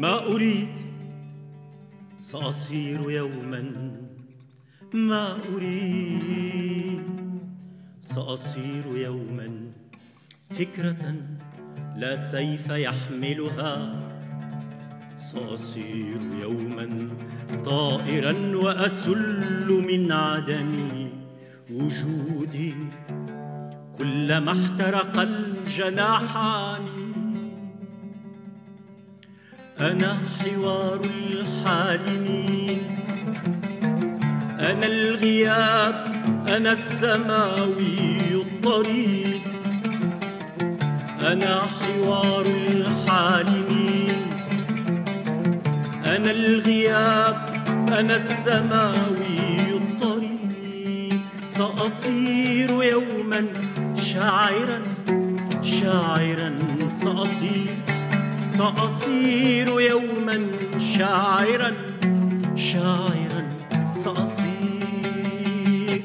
ما أريد سأصير يوما ما أريد سأصير يوما فكرة لا سيف يحملها سأصير يوما طائرا وأسل من عدم وجودي كلما احترق الجناحان أنا حوار الحالمين أنا الغياب أنا السماوي الطريق أنا حوار الحالمين أنا الغياب أنا السماوي الطريق سأصير يوما شاعرا شاعرا سأصير سأصير يوما شاعرا شاعرا سأصير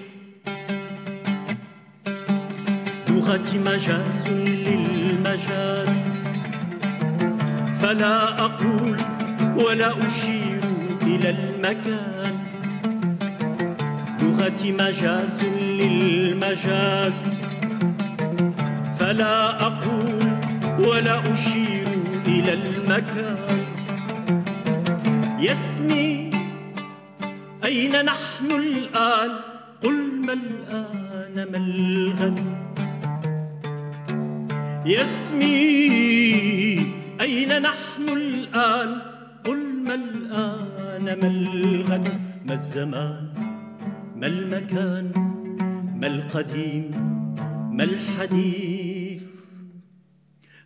لغتي مجاز للمجاز فلا أقول ولا أشير إلى المكان لغتي مجاز للمجاز فلا أقول ولا أشير إلى المكان يسمي أين نحن الآن قل ما الآن ما الغد يسمي أين نحن الآن قل ما الآن ما الغد ما الزمان ما المكان ما القديم ما الحديث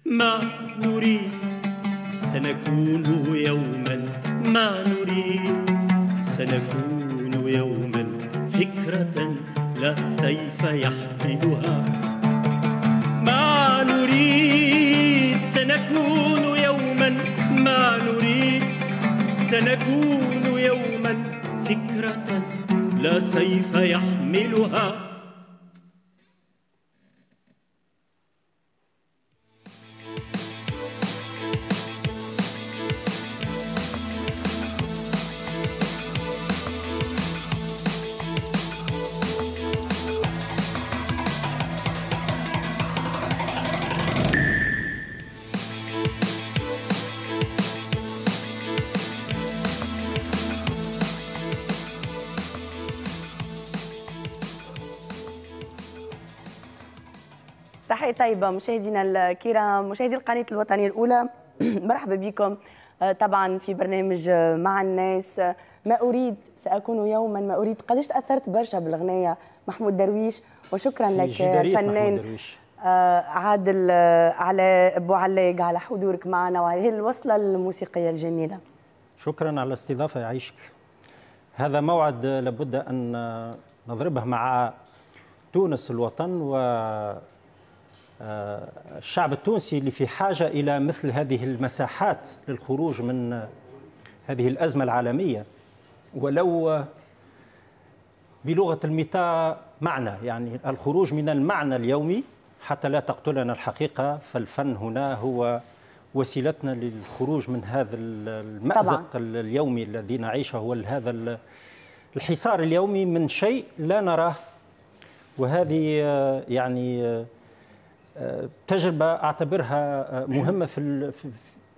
ما نريد سنكون يوما ما نريد سنكون يوما فكرة لا سيف يحددها ما نريد سنكون يوما ما نريد سنكون يوما فكرة لا سيف يحملها صباحي طيبة مشاهدينا الكرام مشاهدي القناة الوطنية الأولى مرحبا بكم آه، طبعا في برنامج آه، مع الناس آه، ما أريد سأكون يوما ما أريد قديش تأثرت برشا بالغنية محمود درويش وشكرا لك فنان عادل على أبو علاق على حضورك معنا هذه الوصلة الموسيقية الجميلة شكرا على الاستضافة يعيشك هذا موعد لابد أن نضربه مع تونس الوطن و الشعب التونسي اللي في حاجة إلى مثل هذه المساحات للخروج من هذه الأزمة العالمية ولو بلغة الميتا معنى يعني الخروج من المعنى اليومي حتى لا تقتلنا الحقيقة فالفن هنا هو وسيلتنا للخروج من هذا المأزق طبعا. اليومي الذي نعيشه وهذا الحصار اليومي من شيء لا نراه وهذه يعني تجربه اعتبرها آه، مهمه في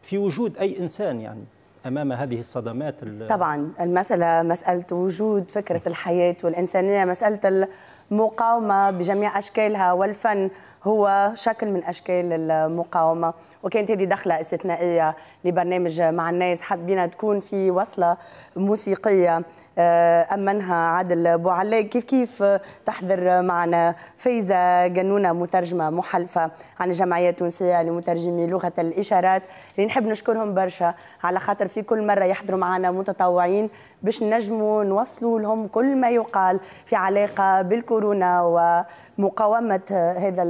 في وجود اي انسان يعني امام هذه الصدمات طبعا المساله مساله وجود فكره الحياه والانسانيه مساله المقاومه بجميع اشكالها والفن هو شكل من اشكال المقاومه وكانت هذه دخله استثنائيه لبرنامج مع الناس حبينا تكون في وصله موسيقيه آه، امنها عادل بوعلاء كيف كيف تحضر معنا فايزه جنونه مترجمه محلفه عن الجمعيه التونسيه لمترجمي لغه الاشارات اللي نحب نشكرهم برشا على خاطر في كل مره يحضروا معنا متطوعين باش نجموا نوصلوا لهم كل ما يقال في علاقه بالكورونا و مقاومة هذا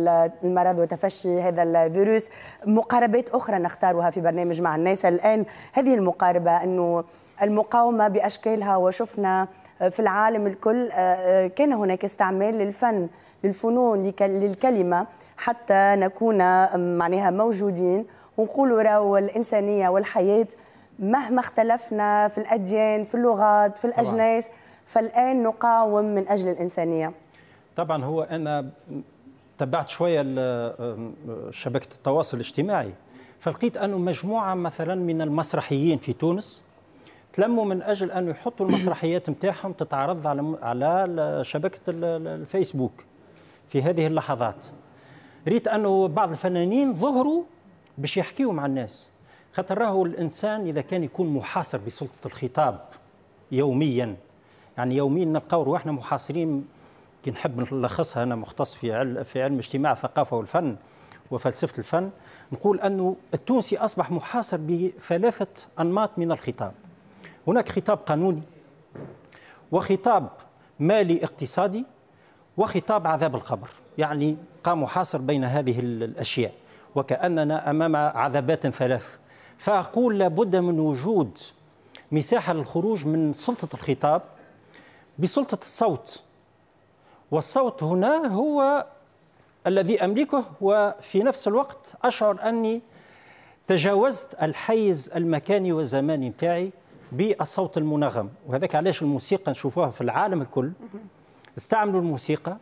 المرض وتفشي هذا الفيروس مقاربات أخرى نختارها في برنامج مع الناس الآن هذه المقاربة أنه المقاومة بأشكالها وشفنا في العالم الكل آه، آه، كان هناك استعمال للفن للفنون للكلمة حتى نكون معناها موجودين ونقولوا راهو الإنسانية والحياة مهما اختلفنا في الأديان في اللغات في الأجناس طبعا. فالآن نقاوم من أجل الإنسانية طبعا هو انا تبعت شويه شبكه التواصل الاجتماعي فلقيت انه مجموعه مثلا من المسرحيين في تونس تلموا من اجل انه يحطوا المسرحيات نتاعهم تتعرض على على شبكه الفيسبوك في هذه اللحظات ريت انه بعض الفنانين ظهروا باش يحكيوا مع الناس خاطر راهو الانسان اذا كان يكون محاصر بسلطه الخطاب يوميا يعني يوميا نلقاو رواحنا محاصرين كي نحب نلخصها انا مختص في علم في علم الاجتماع الثقافه والفن وفلسفه الفن نقول انه التونسي اصبح محاصر بثلاثه انماط من الخطاب هناك خطاب قانوني وخطاب مالي اقتصادي وخطاب عذاب القبر يعني قام محاصر بين هذه الاشياء وكاننا امام عذابات ثلاث فاقول لابد من وجود مساحه للخروج من سلطه الخطاب بسلطه الصوت والصوت هنا هو الذي أملكه وفي نفس الوقت أشعر أني تجاوزت الحيز المكاني والزماني بتاعي بالصوت المنغم وهذاك علاش الموسيقى نشوفوها في العالم الكل استعملوا الموسيقى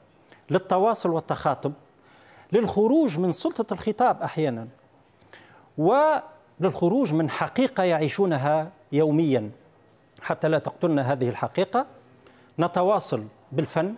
للتواصل والتخاطب للخروج من سلطة الخطاب أحيانا وللخروج من حقيقة يعيشونها يوميا حتى لا تقتلنا هذه الحقيقة نتواصل بالفن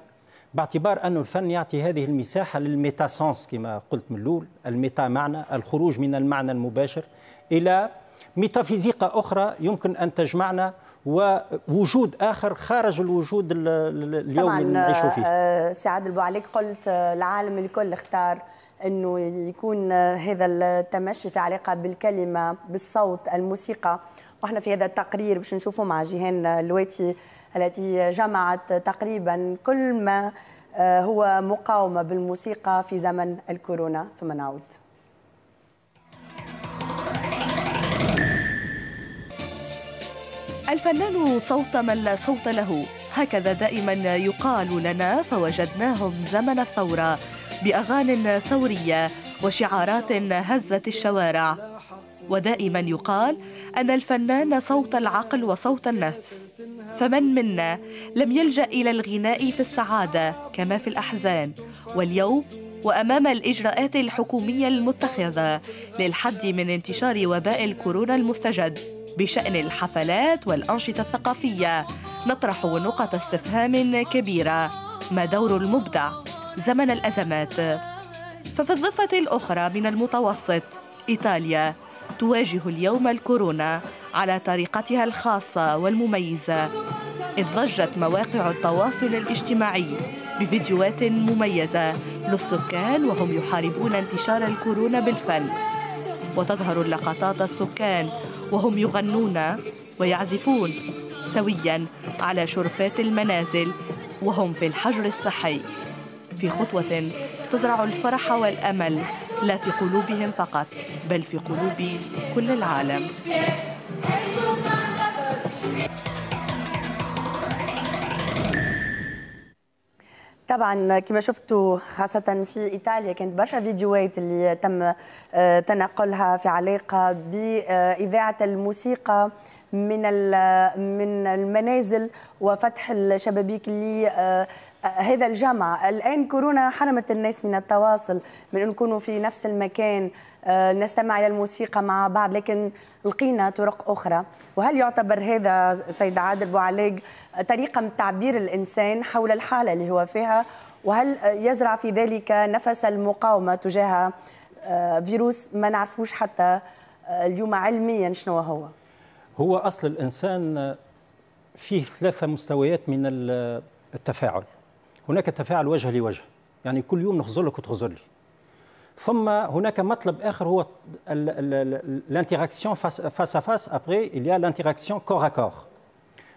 باعتبار أن الفن يعطي هذه المساحة للميتا كما قلت من الأول الميتا معنى الخروج من المعنى المباشر إلى ميتافيزيقا أخرى يمكن أن تجمعنا ووجود اخر خارج الوجود اليومي اللي نعيش فيه. طبعا آه، سعاد البوعليك قلت آه، العالم الكل اختار انه يكون آه، هذا التمشي في علاقه بالكلمه بالصوت الموسيقى واحنا في هذا التقرير باش نشوفه مع جيهان لويتي التي جمعت تقريبا كل ما آه، هو مقاومة بالموسيقى في زمن الكورونا ثم نعود الفنان صوت من لا صوت له هكذا دائما يقال لنا فوجدناهم زمن الثورة بأغان ثورية وشعارات هزت الشوارع ودائما يقال ان الفنان صوت العقل وصوت النفس فمن منا لم يلجا الى الغناء في السعاده كما في الاحزان واليوم وامام الاجراءات الحكوميه المتخذه للحد من انتشار وباء الكورونا المستجد بشان الحفلات والانشطه الثقافيه نطرح نقط استفهام كبيره ما دور المبدع زمن الازمات ففي الضفه الاخرى من المتوسط ايطاليا تواجه اليوم الكورونا على طريقتها الخاصة والمميزة إذ ضجت مواقع التواصل الاجتماعي بفيديوهات مميزة للسكان وهم يحاربون انتشار الكورونا بالفن وتظهر لقطات السكان وهم يغنون ويعزفون سويا على شرفات المنازل وهم في الحجر الصحي في خطوة تزرع الفرح والأمل لا في قلوبهم فقط بل في قلوب كل العالم طبعا كما شفتوا خاصة في إيطاليا كانت برشا فيديوهات اللي تم آه، تنقلها في علاقة بإذاعة الموسيقى من من المنازل وفتح الشبابيك اللي آه، هذا الجمع الآن كورونا حرمت الناس من التواصل من أن نكونوا في نفس المكان آه، نستمع إلى الموسيقى مع بعض لكن لقينا طرق أخرى وهل يعتبر هذا سيد عادل بوعلاق طريقة من تعبير الإنسان حول الحالة اللي هو فيها وهل يزرع في ذلك نفس المقاومة تجاه آه، فيروس ما نعرفوش حتى آه، اليوم علميا شنو هو هو أصل الإنسان فيه ثلاثة مستويات من التفاعل هناك تفاعل وجه لوجه يعني كل يوم نخزر لك وتخزر لي ثم هناك مطلب اخر هو الانتراكسيون فاس فاس ابري الى الانتراكسيون كور ا كور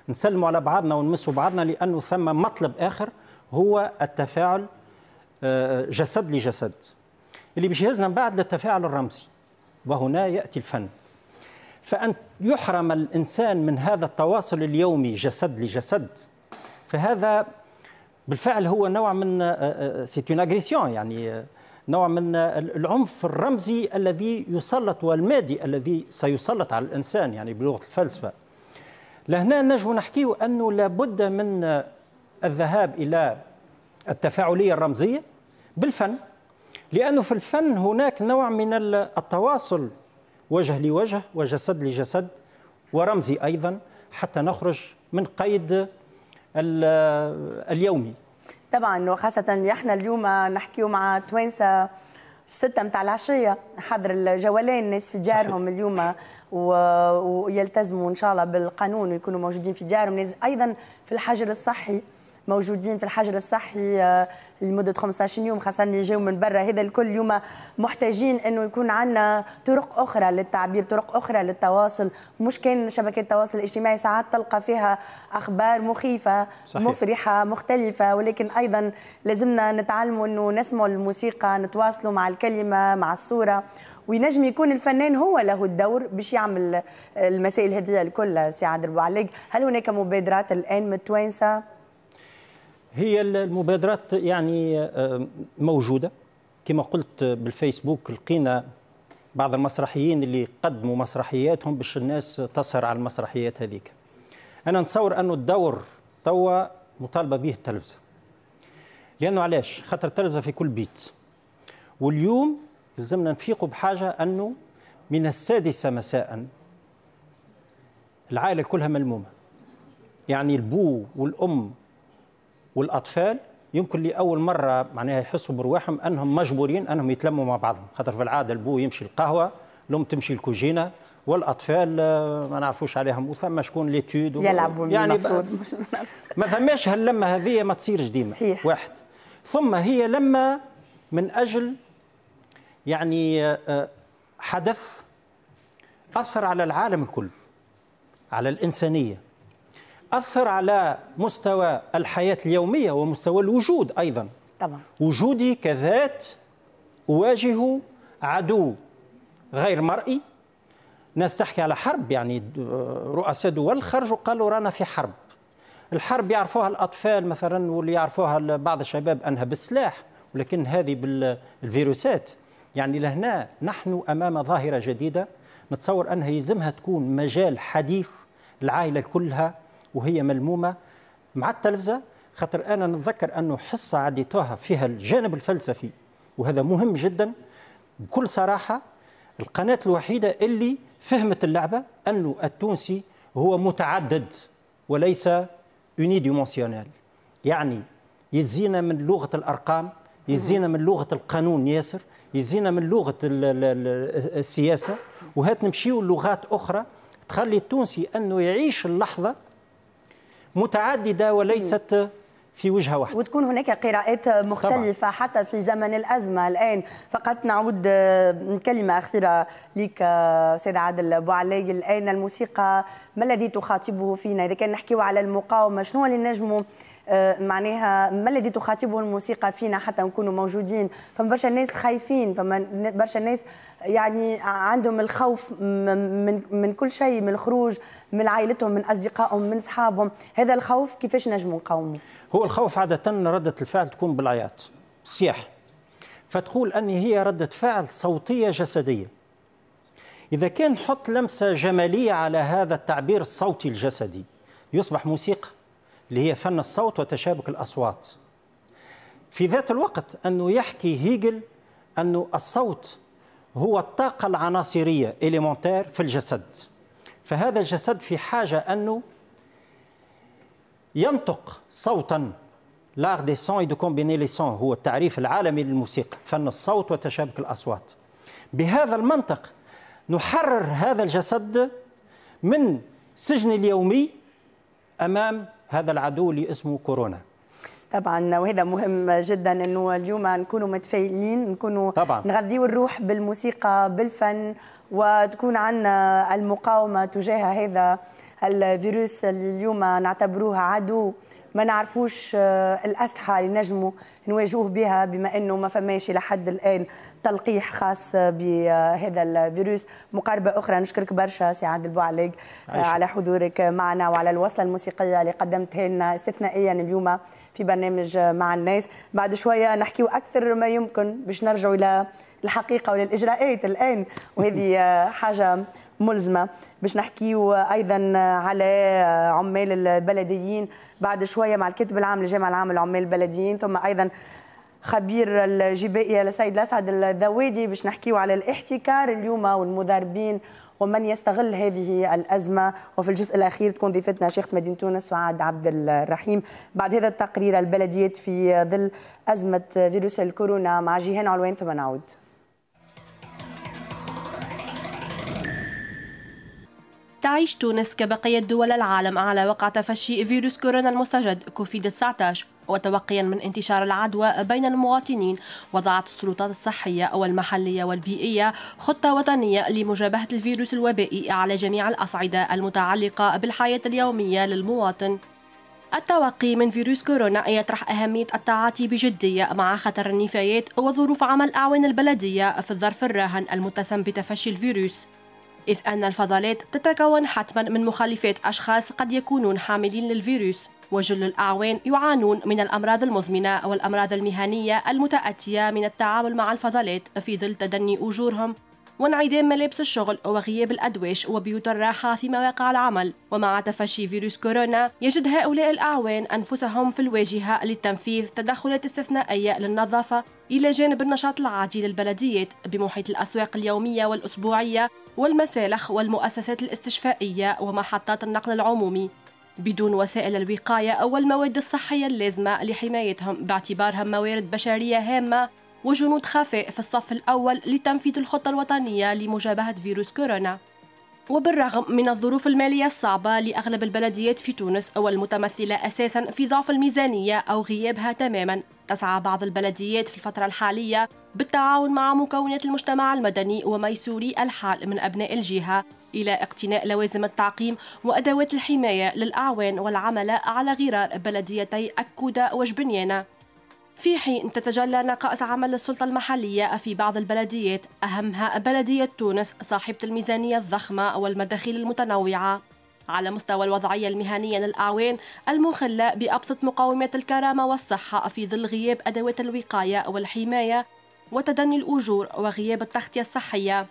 نسلموا على بعضنا ونمسوا بعضنا لانه ثم مطلب اخر هو التفاعل آه، جسد لجسد اللي بيجهزنا من بعد للتفاعل الرمزي وهنا ياتي الفن فان يحرم الانسان من هذا التواصل اليومي جسد لجسد فهذا بالفعل هو نوع من سيتون اون اغريسيون يعني آه، نوع من آه، العنف الرمزي الذي يسلط والمادي الذي سيسلط على الانسان يعني بلغه الفلسفه لهنا نجم نحكيه انه لابد من آه، الذهاب الى التفاعليه الرمزيه بالفن لانه في الفن هناك نوع من التواصل وجه لوجه وجسد لجسد ورمزي ايضا حتى نخرج من قيد اليومي طبعا وخاصة احنا اليوم نحكيو مع توينسا ستة متاع العشية حضر الجوالين الناس في ديارهم اليوم و... ويلتزموا إن شاء الله بالقانون ويكونوا موجودين في ديارهم ناس أيضا في الحجر الصحي موجودين في الحجر الصحي لمده 15 يوم خاصه اللي جاوا من برا هذا الكل اليوم محتاجين انه يكون عندنا طرق اخرى للتعبير طرق اخرى للتواصل مش كان شبكات التواصل الاجتماعي ساعات تلقى فيها اخبار مخيفه صحيح. مفرحه مختلفه ولكن ايضا لازمنا نتعلموا انه نسمعوا الموسيقى نتواصلوا مع الكلمه مع الصوره وينجم يكون الفنان هو له الدور باش يعمل المسائل هذه الكل سي عادل هل هناك مبادرات الان متوانسه هي المبادرات يعني آه، موجوده كما قلت بالفيسبوك لقينا بعض المسرحيين اللي قدموا مسرحياتهم باش الناس تسهر على المسرحيات هذيك انا نتصور انه الدور توا مطالبه به التلفزه لانه علاش خاطر التلفزه في كل بيت واليوم لازمنا نفيقوا بحاجه انه من السادسه مساء العائله كلها ملمومه يعني البو والام والاطفال يمكن لاول مره معناها يحسوا برواحهم انهم مجبورين انهم يتلموا مع بعضهم خاطر في العاده البو يمشي القهوه الام تمشي الكوجينه والاطفال آه، ما نعرفوش عليهم وثم شكون ليتود يلعبوا يعني ما ثماش هاللمه هذه ما تصيرش ديما صحيح. واحد ثم هي لما من اجل يعني آه، آه، حدث اثر على العالم الكل على الانسانيه أثر على مستوى الحياة اليومية ومستوى الوجود أيضا طبعا. وجودي كذات أواجه عدو غير مرئي ناس تحكي على حرب يعني رؤساء دول خرجوا قالوا رانا في حرب الحرب يعرفوها الأطفال مثلا واللي يعرفوها بعض الشباب أنها بالسلاح ولكن هذه بالفيروسات يعني لهنا نحن أمام ظاهرة جديدة نتصور أنها يلزمها تكون مجال حديث العائلة كلها وهي ملمومه مع التلفزه خاطر انا نتذكر انه حصه عديتوها فيها الجانب الفلسفي وهذا مهم جدا بكل صراحه القناه الوحيده اللي فهمت اللعبه انه التونسي هو متعدد وليس يوني يعني يزينا من لغه الارقام يزينا من لغه القانون ياسر يزينا من لغه السياسه وهات نمشيو لغات اخرى تخلي التونسي انه يعيش اللحظه متعدده وليست في وجهه واحده وتكون هناك قراءات مختلفه طبعا. حتى في زمن الازمه الان فقط نعود آه، كلمه اخيره لك آه، سيد عادل ابو علي الان الموسيقى ما الذي تخاطبه فينا اذا كان نحكيو على المقاومه شنو اللي نجموا آه، معناها ما الذي تخاطبه الموسيقى فينا حتى نكونوا موجودين فما برشا ناس خايفين فما برشا ناس يعني عندهم الخوف من من كل شيء من الخروج من عائلتهم من اصدقائهم من اصحابهم هذا الخوف كيفاش نجموا نقاومه هو الخوف عاده رده الفعل تكون بالعياط صياح فتقول أن هي ردة فعل صوتية جسدية إذا كان حط لمسة جمالية على هذا التعبير الصوتي الجسدي يصبح موسيقى اللي هي فن الصوت وتشابك الأصوات في ذات الوقت أنه يحكي هيجل أنه الصوت هو الطاقة العناصرية إليمونتير في الجسد فهذا الجسد في حاجة أنه ينطق صوتا لار دي سون دو كومبيني لي سون هو التعريف العالمي للموسيقى فن الصوت وتشابك الأصوات بهذا المنطق نحرر هذا الجسد من سجن اليومي أمام هذا العدو اللي اسمه كورونا طبعا وهذا مهم جدا انه اليوم نكونوا متفائلين نكونوا طبعا. الروح بالموسيقى بالفن وتكون عندنا المقاومه تجاه هذا الفيروس اللي اليوم نعتبروه عدو ما نعرفوش آه، الاسلحه اللي نجموا نواجهوه بها بما انه ما فماش لحد الان تلقيح خاص بهذا الفيروس مقاربة أخرى نشكرك برشا سي عادل بوعليق آه، على حضورك معنا وعلى الوصلة الموسيقية اللي قدمتها لنا استثنائيا اليوم في برنامج مع الناس بعد شوية نحكيو أكثر ما يمكن باش نرجعوا إلى الحقيقة وللإجراءات الآن وهذه حاجة ملزمة باش نحكيو أيضا على عمال البلديين بعد شوية مع الكاتب العام للجامعة العامة العمال البلديين ثم أيضا خبير الجبائيه لسيد الاسعد الذوادي باش نحكيو على الاحتكار اليوم والمضاربين ومن يستغل هذه الازمه وفي الجزء الاخير تكون ضيفتنا شيخ مدينه تونس سعاد عبد الرحيم بعد هذا التقرير البلديات في ظل ازمه فيروس الكورونا مع جيهان علوان ثم نعود تعيش تونس كبقية دول العالم على وقع تفشي فيروس كورونا المستجد كوفيد 19 وتوقيا من انتشار العدوى بين المواطنين وضعت السلطات الصحية والمحلية والبيئية خطة وطنية لمجابهة الفيروس الوبائي على جميع الأصعدة المتعلقة بالحياة اليومية للمواطن التوقي من فيروس كورونا يطرح أهمية التعاطي بجدية مع خطر النفايات وظروف عمل أعوان البلدية في الظرف الراهن المتسم بتفشي الفيروس إذ أن الفضلات تتكون حتما من مخالفات أشخاص قد يكونون حاملين للفيروس وجل الأعوان يعانون من الأمراض المزمنة والأمراض المهنية المتأتية من التعامل مع الفضلات في ظل تدني أجورهم وانعدام ملابس الشغل وغياب الأدواش وبيوت الراحة في مواقع العمل ومع تفشي فيروس كورونا يجد هؤلاء الأعوان أنفسهم في الواجهة للتنفيذ تدخلات استثنائية للنظافة إلى جانب النشاط العادي للبلديات بمحيط الأسواق اليومية والأسبوعية والمسالخ والمؤسسات الاستشفائية ومحطات النقل العمومي بدون وسائل الوقاية أو المواد الصحية اللازمة لحمايتهم باعتبارها موارد بشرية هامة وجنود خفاء في الصف الأول لتنفيذ الخطة الوطنية لمجابهة فيروس كورونا وبالرغم من الظروف المالية الصعبة لأغلب البلديات في تونس أو المتمثلة أساسا في ضعف الميزانية أو غيابها تماما تسعى بعض البلديات في الفترة الحالية بالتعاون مع مكونات المجتمع المدني وميسوري الحال من أبناء الجهة إلى اقتناء لوازم التعقيم وأدوات الحماية للأعوان والعملاء على غرار بلديتي اكودا وجبنيانة في حين تتجلى نقائص عمل السلطة المحلية في بعض البلديات أهمها بلدية تونس صاحبة الميزانية الضخمة والمداخيل المتنوعة على مستوى الوضعية المهنية للأعوان المخلة بأبسط مقومات الكرامة والصحة في ظل غياب أدوات الوقاية والحماية وتدني الأجور وغياب التغطية الصحية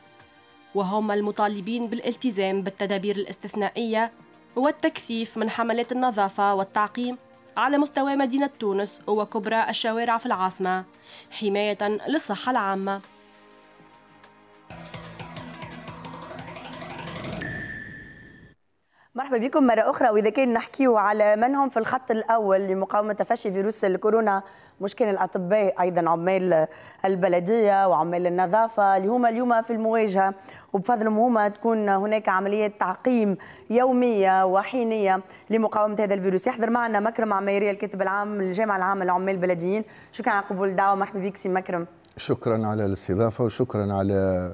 وهم المطالبين بالالتزام بالتدابير الاستثنائية والتكثيف من حملات النظافة والتعقيم على مستوى مدينة تونس وكبرى الشوارع في العاصمة حماية للصحة العامة مرحبا بكم مرة أخرى وإذا كان نحكيه على من هم في الخط الأول لمقاومة تفشي فيروس الكورونا مش كان الأطباء أيضا عمال البلدية وعمال النظافة اللي هما اليوم في المواجهة وبفضلهم هما تكون هناك عمليات تعقيم يومية وحينية لمقاومة هذا الفيروس يحضر معنا مكرم عميري الكاتب العام للجامعة العامة لعمال البلديين شكرا على قبول الدعوة مرحبا بك سي مكرم شكرا على الاستضافة وشكرا على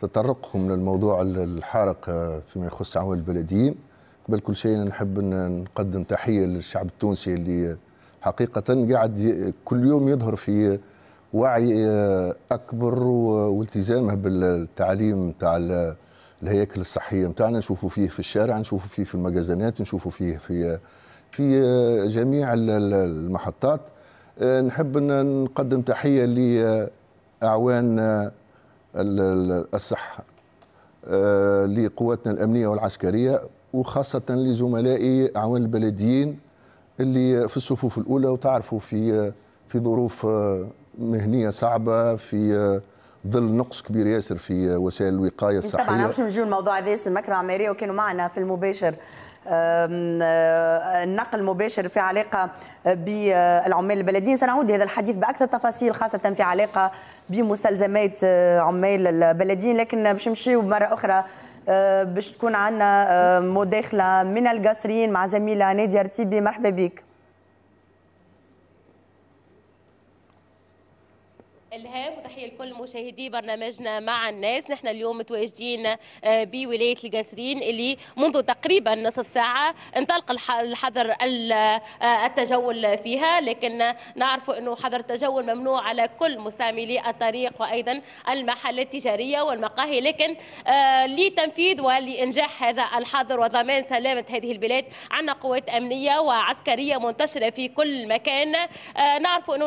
تطرقهم للموضوع الحارق فيما يخص عمل البلديين قبل كل شيء نحب نقدم تحيه للشعب التونسي اللي حقيقه قاعد كل يوم يظهر في وعي اكبر والتزامه بالتعليم تاع الهياكل الصحيه نتاعنا نشوفوا فيه في الشارع نشوفوا فيه في المجازنات نشوفوا فيه في في جميع المحطات نحب نقدم تحيه لاعوان الصحه آه، لقواتنا الامنيه والعسكريه وخاصة لزملائي أعوان البلديين اللي في الصفوف الأولى وتعرفوا في في ظروف آه، مهنية صعبة في آه، ظل نقص كبير ياسر في آه، وسائل الوقاية الصحية طبعا باش نجيو الموضوع هذا ياسر مكرم عمارية وكانوا معنا في المباشر النقل المباشر في علاقة بالعمال البلديين سنعود لهذا الحديث بأكثر تفاصيل خاصة في علاقة بمستلزمات عمال البلديين لكن باش نمشيو مرة أخرى باش تكون عندنا آه، مداخله من القصرين مع زميله ناديه رتيبي مرحبا بك الهام وتحيه لكل مشاهدي برنامجنا مع الناس نحن اليوم متواجدين آه، بولايه القاسرين اللي منذ تقريبا نصف ساعه انطلق الحظر آه، التجول فيها لكن نعرف انه حظر التجول ممنوع على كل مستعملي الطريق وايضا المحلات التجاريه والمقاهي لكن آه، لتنفيذ ولانجاح هذا الحظر وضمان سلامه هذه البلاد عندنا قوات امنيه وعسكريه منتشره في كل مكان نعرف انه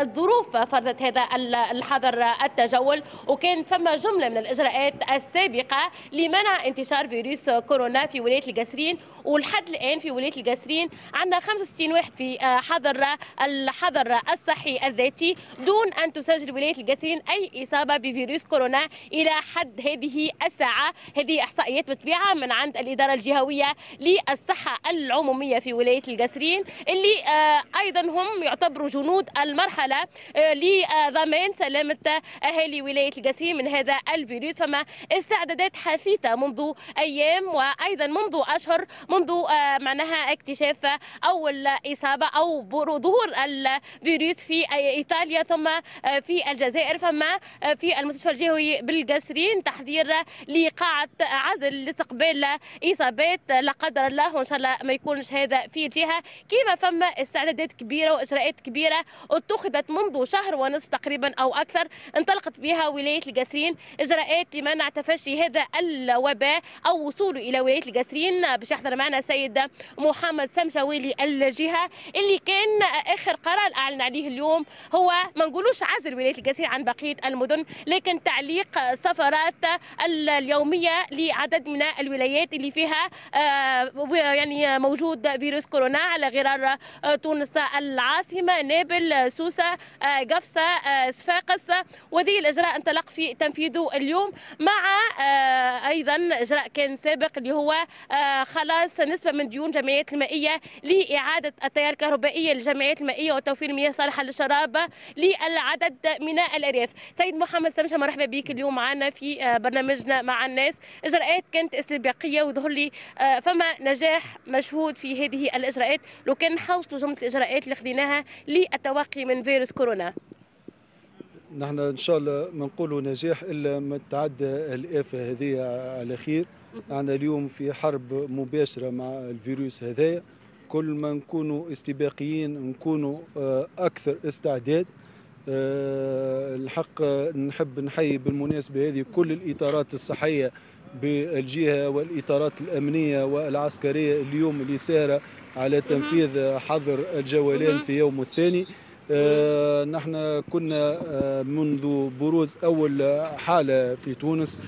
الظروف فرضت هذا الحظر التجول وكان فما جملة من الإجراءات السابقة لمنع انتشار فيروس كورونا في ولاية القسرين ولحد الآن في ولاية القسرين عندنا 65 واحد في آه، حظر الحظر الصحي الذاتي دون أن تسجل ولاية القسرين أي إصابة بفيروس كورونا إلى حد هذه الساعة هذه إحصائيات بالطبيعة من عند الإدارة الجهوية للصحة العمومية في ولاية القسرين اللي آه، أيضا هم يعتبروا جنود المرحلة آه، لضمان ضمان سلامة أهالي ولاية القصيم من هذا الفيروس فما استعدادات حثيثة منذ أيام وأيضا منذ أشهر منذ آه، معناها اكتشاف أول إصابة أو ظهور الفيروس في إيطاليا ثم آه، في الجزائر فما آه، في المستشفى الجهوي بالقصرين تحذير لقاعة عزل لاستقبال إصابات لا قدر الله وإن شاء الله ما يكونش هذا في جهة كيما فما استعدادات كبيرة وإجراءات كبيرة اتخذت منذ شهر ونصف تقريبا أو أكثر انطلقت بها ولاية القاسرين إجراءات لمنع تفشي هذا الوباء أو وصوله إلى ولاية القاسرين باش يحضر معنا السيد محمد سمشاوي الجهة اللي كان آخر قرار أعلن عليه اليوم هو ما نقولوش عزل ولاية القاسرين عن بقية المدن لكن تعليق سفرات اليومية لعدد من الولايات اللي فيها آه، يعني موجود فيروس كورونا على غرار تونس العاصمة نابل سوسة آه، قفصة صفاقس آه، وهذه الاجراء انطلق في تنفيذه اليوم مع آه، ايضا اجراء كان سابق اللي هو آه، خلاص نسبه من ديون الجمعيات المائيه لاعاده التيار الكهربائيه للجمعيات المائيه وتوفير مياه صالحه للشراب للعدد من الارياف. سيد محمد سمشه مرحبا بك اليوم معنا في برنامجنا مع الناس، اجراءات كانت استباقيه ويظهر لي فما نجاح مشهود في هذه الاجراءات لو كان حوصلوا جمله الاجراءات اللي خذيناها للتوقي من فيروس كورونا. نحن ان شاء الله ما نقولوا نجاح الا ما تعدى الافه هذه على خير نحن اليوم في حرب مباشره مع الفيروس هذايا كل ما نكونوا استباقيين نكونوا آه، اكثر استعداد آه، الحق نحب نحيي بالمناسبه هذه كل الاطارات الصحيه بالجهه والاطارات الامنيه والعسكريه اليوم اللي ساره على تنفيذ حظر الجولان في يوم الثاني آه، نحن كنا آه، منذ بروز أول حالة في تونس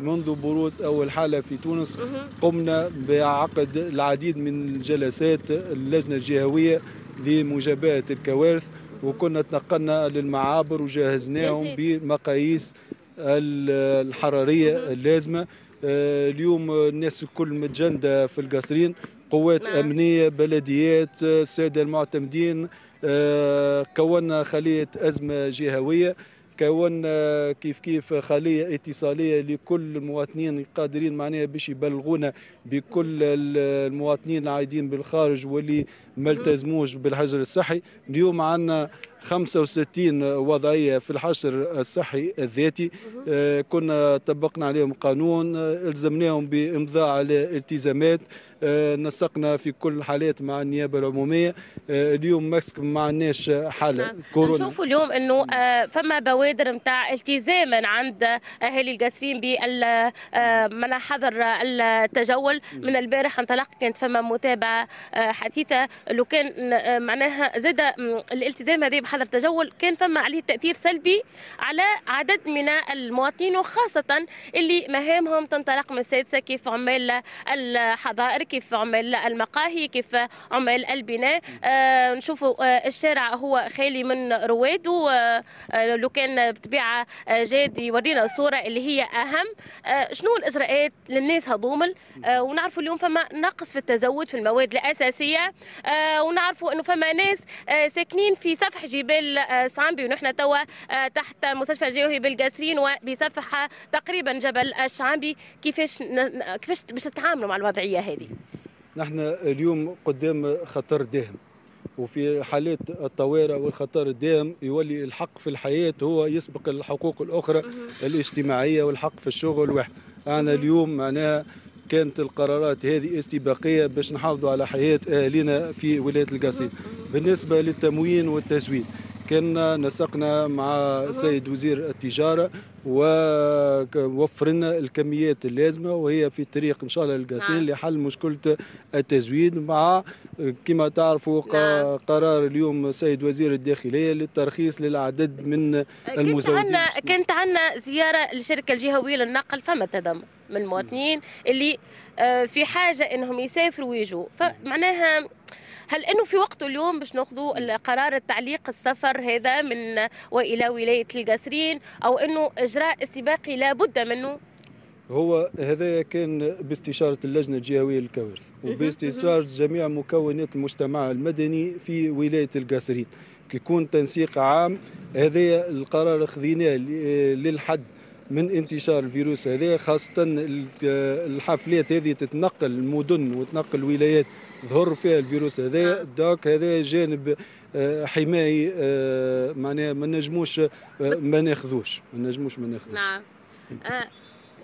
منذ بروز أول حالة في تونس قمنا بعقد العديد من الجلسات اللجنة الجهوية لمجابهة الكوارث وكنا تنقلنا للمعابر وجهزناهم بمقاييس الحرارية اللازمة آه، اليوم الناس الكل متجندة في القصرين قوات نعم. أمنية بلديات السادة المعتمدين آه، كونا خلية أزمة جهوية كون آه، كيف كيف خليه اتصاليه لكل المواطنين قادرين معناها باش يبلغونا بكل المواطنين العايدين بالخارج واللي ما التزموش بالحجر الصحي اليوم عندنا 65 وضعيه في الحجر الصحي الذاتي آه، كنا طبقنا عليهم قانون الزمناهم بامضاء على التزامات آه، نسقنا في كل الحالات مع النيابه العموميه آه، اليوم ماسك ما عندناش حاله نعم. كورونا نشوفوا اليوم انه آه، فما بوادر نتاع التزاما عند اهالي القاسرين بال من حظر التجول نعم. من البارح انطلق كانت فما متابعه حثيثه لو كان معناها زاد الالتزام هذا بحظر التجول كان فما عليه تاثير سلبي على عدد من المواطنين وخاصه اللي مهامهم تنطلق من السادسه كيف عمال الحظائر كيف عمل المقاهي كيف عمل البناء آه، نشوفوا آه، الشارع هو خالي من رواد آه، لو كان بطبيعه جاد يورينا الصوره اللي هي اهم شنو الاجراءات للناس هضومل ونعرفوا اليوم فما نقص في التزود في المواد الاساسيه ونعرفوا انه فما ناس ساكنين في سفح جبال صامبي ونحن توا تحت مستشفى الجوهي بالقاسرين وبسفح تقريبا جبل الشعامبي كيفاش كيفاش باش تتعاملوا مع الوضعيه هذه نحن اليوم قدام خطر داهم وفي حالات الطوارئ والخطر الدائم يولي الحق في الحياة هو يسبق الحقوق الأخرى الاجتماعية والحق في الشغل واحد أنا اليوم معناها كانت القرارات هذه استباقية باش نحافظوا على حياة أهلنا في ولاية القصيم بالنسبة للتموين والتزويد كان نسقنا مع سيد وزير التجارة ووفرنا الكميات اللازمة وهي في طريق إن شاء الله القاسين نعم. لحل مشكلة التزويد مع كما تعرفوا نعم. قرار اليوم سيد وزير الداخلية للترخيص للعدد من المزودين كانت عنا كانت عنا زيارة للشركة الجهوية للنقل فما تضامن من المواطنين نعم. اللي آه، في حاجة إنهم يسافروا ويجوا فمعناها هل انه في وقته اليوم باش ناخذوا قرار التعليق السفر هذا من والى ولايه القاسرين او انه اجراء استباقي لابد منه هو هذا كان باستشارة اللجنة الجهوية للكوارث وباستشارة جميع مكونات المجتمع المدني في ولاية القاسرين كيكون تنسيق عام هذا القرار خذيناه للحد من انتشار الفيروس هذا خاصة الحفلات هذه تتنقل المدن وتنقل ولايات ظهر فيها الفيروس هذا نعم. داك هذا جانب آه، حماية آه، معناها ما نجموش آه، ما ناخذوش ما نجموش ما ناخذوش نعم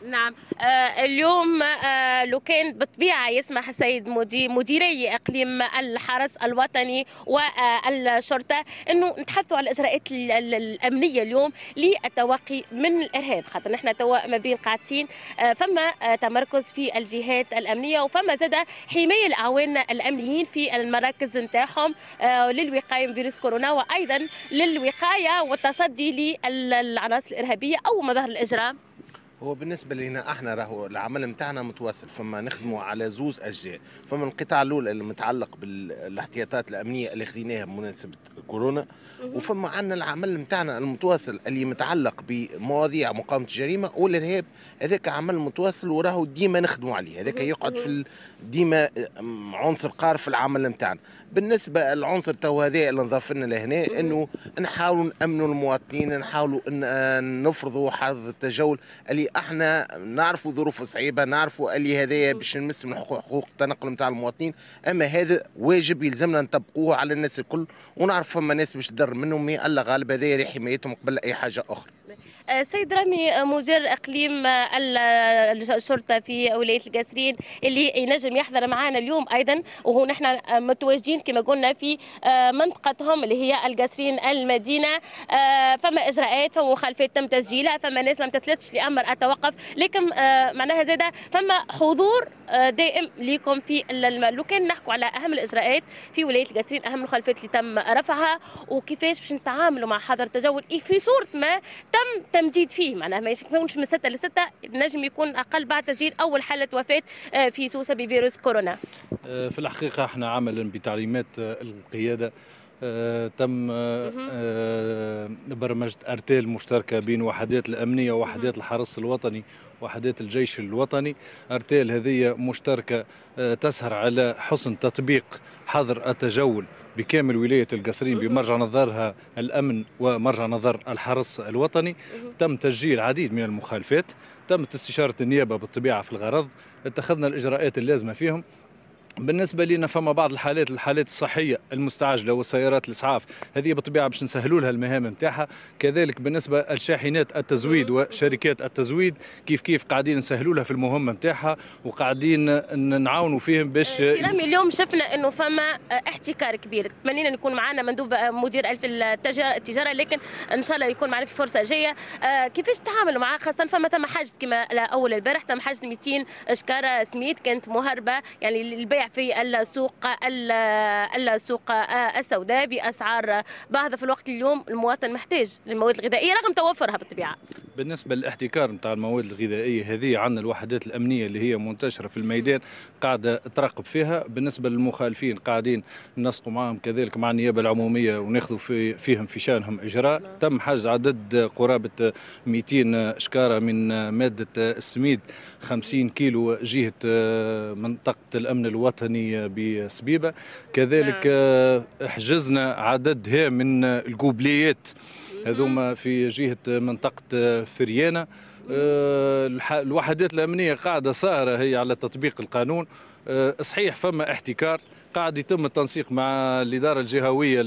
نعم آه اليوم آه لو كان بالطبيعه يسمح السيد مديري اقليم الحرس الوطني والشرطه انه نتحدثوا على الاجراءات الامنيه اليوم للتوقي من الارهاب خاطر نحن توا ما بين قاعدين آه فما آه، تمركز في الجهات الامنيه وفما زاد حمايه الاعوان الامنيين في المراكز نتاعهم آه، للوقايه من فيروس كورونا وايضا للوقايه والتصدي للعناصر الارهابيه او مظاهر الاجرام هو بالنسبه لنا احنا راهو العمل نتاعنا متواصل فما نخدموا على زوز اجزاء فما القطاع الاول اللي متعلق بالاحتياطات الامنيه اللي خذيناها بمناسبه كورونا وفما عندنا العمل نتاعنا المتواصل اللي متعلق بمواضيع مقاومه الجريمه والارهاب هذاك عمل متواصل وراهو ديما نخدموا عليه هذاك يقعد في ديما عنصر قار في العمل نتاعنا بالنسبه للعنصر تو هذا اللي نضاف لنا لهنا انه نحاولوا نامنوا المواطنين نحاولوا ان آه، نفرضوا حظ التجول اللي احنا نعرفوا ظروف صعيبه نعرفوا اللي هذايا باش نمس من حقوق, حقوق التنقل نتاع المواطنين اما هذا واجب يلزمنا نطبقوه على الناس الكل ونعرف فما ناس باش تضر منهم مي الله غالب هذايا حمايتهم قبل اي حاجه اخرى آه، سيد رامي آه، مدير اقليم آه، الشرطه في ولايه القاسرين اللي ينجم يحضر معنا اليوم ايضا وهو نحن متواجدين كما قلنا في منطقتهم اللي هي القاسرين المدينه فما اجراءات فما مخالفات تم تسجيلها فما ناس لم تتلتش لامر التوقف لكن معناها زاده فما حضور دائم لكم في لو كان نحكوا على اهم الاجراءات في ولايه القاسرين اهم المخالفات اللي تم رفعها وكيفاش باش نتعاملوا مع حظر التجول إيه، في صوره ما تم تمديد فيه معناها ما يكونش من 6 ل 6 نجم يكون اقل بعد تسجيل اول حاله وفاه آه، في سوسه بفيروس كورونا آه، في الحقيقه احنا عملا بتعليمات آه، القياده آه، تم آه، آه، برمجة أرتيل مشتركة بين وحدات الأمنية ووحدات الحرس الوطني وحدات الجيش الوطني أرتيل هذه مشتركة تسهر على حسن تطبيق حظر التجول بكامل ولاية القصرين بمرجع نظرها الأمن ومرجع نظر الحرس الوطني تم تسجيل عديد من المخالفات تم استشارة النيابة بالطبيعة في الغرض اتخذنا الإجراءات اللازمة فيهم بالنسبه لنا فما بعض الحالات الحالات الصحيه المستعجله والسيارات الاسعاف هذه بالطبيعه باش نسهلوا لها المهام نتاعها كذلك بالنسبه لشاحنات التزويد وشركات التزويد كيف كيف قاعدين نسهلوا لها في المهمه نتاعها وقاعدين نعاونوا فيهم باش آه، رامي اليوم شفنا انه فما آه، احتكار كبير تمنينا يكون معنا مندوب آه، مدير الف التجاره لكن ان شاء الله يكون معنا في فرصه جايه كيفاش تعاملوا معاه خاصه فما تم حجز كما اول البارح تم حجز 200 شكاره سميت كانت مهربه يعني البيع البيع في السوق السوق السوداء باسعار باهظه في الوقت اليوم المواطن محتاج للمواد الغذائيه رغم توفرها بالطبيعه. بالنسبه للاحتكار نتاع المواد الغذائيه هذه عندنا الوحدات الامنيه اللي هي منتشره في الميدان قاعده تراقب فيها بالنسبه للمخالفين قاعدين نسقوا معهم كذلك مع النيابه العموميه وناخذوا في فيهم في شانهم اجراء تم حجز عدد قرابه 200 شكاره من ماده السميد 50 كيلو جهه منطقه الامن الوطني الوطني بسبيبة كذلك نعم. حجزنا عدد هام من القوبليات هذوما في جهة منطقة فريانة آه، الوحدات الأمنية قاعدة سهرة هي على تطبيق القانون آه، صحيح فما احتكار قاعد يتم التنسيق مع الإدارة الجهوية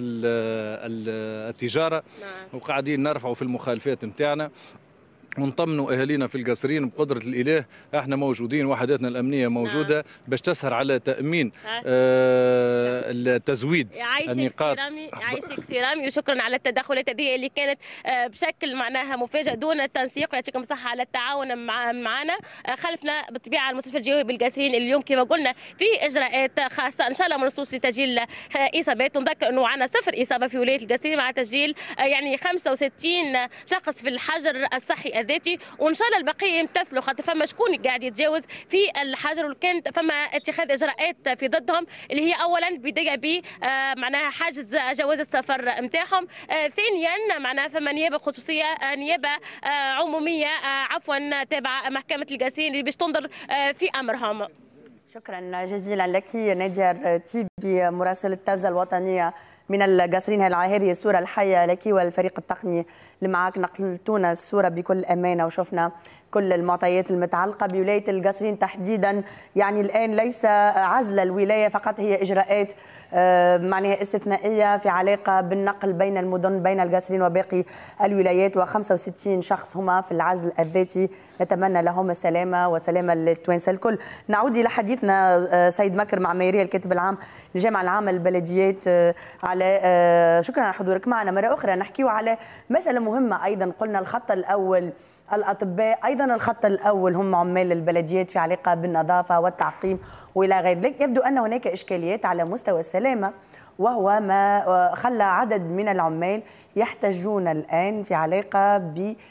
للتجارة نعم. وقاعدين نرفعوا في المخالفات نتاعنا ونطمنوا اهالينا في القصرين بقدره الاله احنا موجودين وحداتنا الامنيه موجوده نعم. باش تسهر على تامين آه التزويد النقاط يعيشك سيرامي وشكرا على التدخلات هذه اللي كانت آه، بشكل معناها مفاجئ دون التنسيق ويعطيكم الصحه على التعاون مع معنا آه، خلفنا بالطبيعه المستشفى الجوي بالقصرين اليوم كما قلنا في اجراءات خاصه ان شاء الله مرصوص لتسجيل آه، اصابات نذكر انه عندنا صفر اصابه في ولايه القصرين مع تسجيل يعني 65 شخص في الحجر الصحي ذاتي وان شاء الله البقيه يمتثلوا خاطر فما شكون قاعد يتجاوز في الحجر وكانت فما اتخاذ اجراءات في ضدهم اللي هي اولا بدايه ب آه، معناها حجز جواز السفر نتاعهم آه، ثانيا معناها فما نيابه خصوصيه آه، نيابه عموميه عفوا تابعه محكمه القاسين اللي باش تنظر في امرهم شكرا جزيلا لك نادية تيبي مراسلة التوزة الوطنية من القاصرين على هذه الصورة الحية لك والفريق التقني اللي معك نقلتونا الصورة بكل أمانة وشفنا كل المعطيات المتعلقة بولاية القصرين تحديدا يعني الآن ليس عزل الولاية فقط هي إجراءات آه، معناها استثنائية في علاقة بالنقل بين المدن بين القصرين وباقي الولايات و65 شخص هما في العزل الذاتي نتمنى لهم السلامة وسلامة للتوانسة الكل نعود إلى حديثنا آه، سيد مكر مع ميريا الكاتب العام للجامعة العامة للبلديات آه، على شكرا على حضورك معنا مرة أخرى نحكيه على مسألة مهمة أيضا قلنا الخط الأول الاطباء ايضا الخط الاول هم عمال البلديات في علاقه بالنظافه والتعقيم والى غير ذلك يبدو ان هناك اشكاليات على مستوى السلامه وهو ما خلى عدد من العمال يحتجون الان في علاقه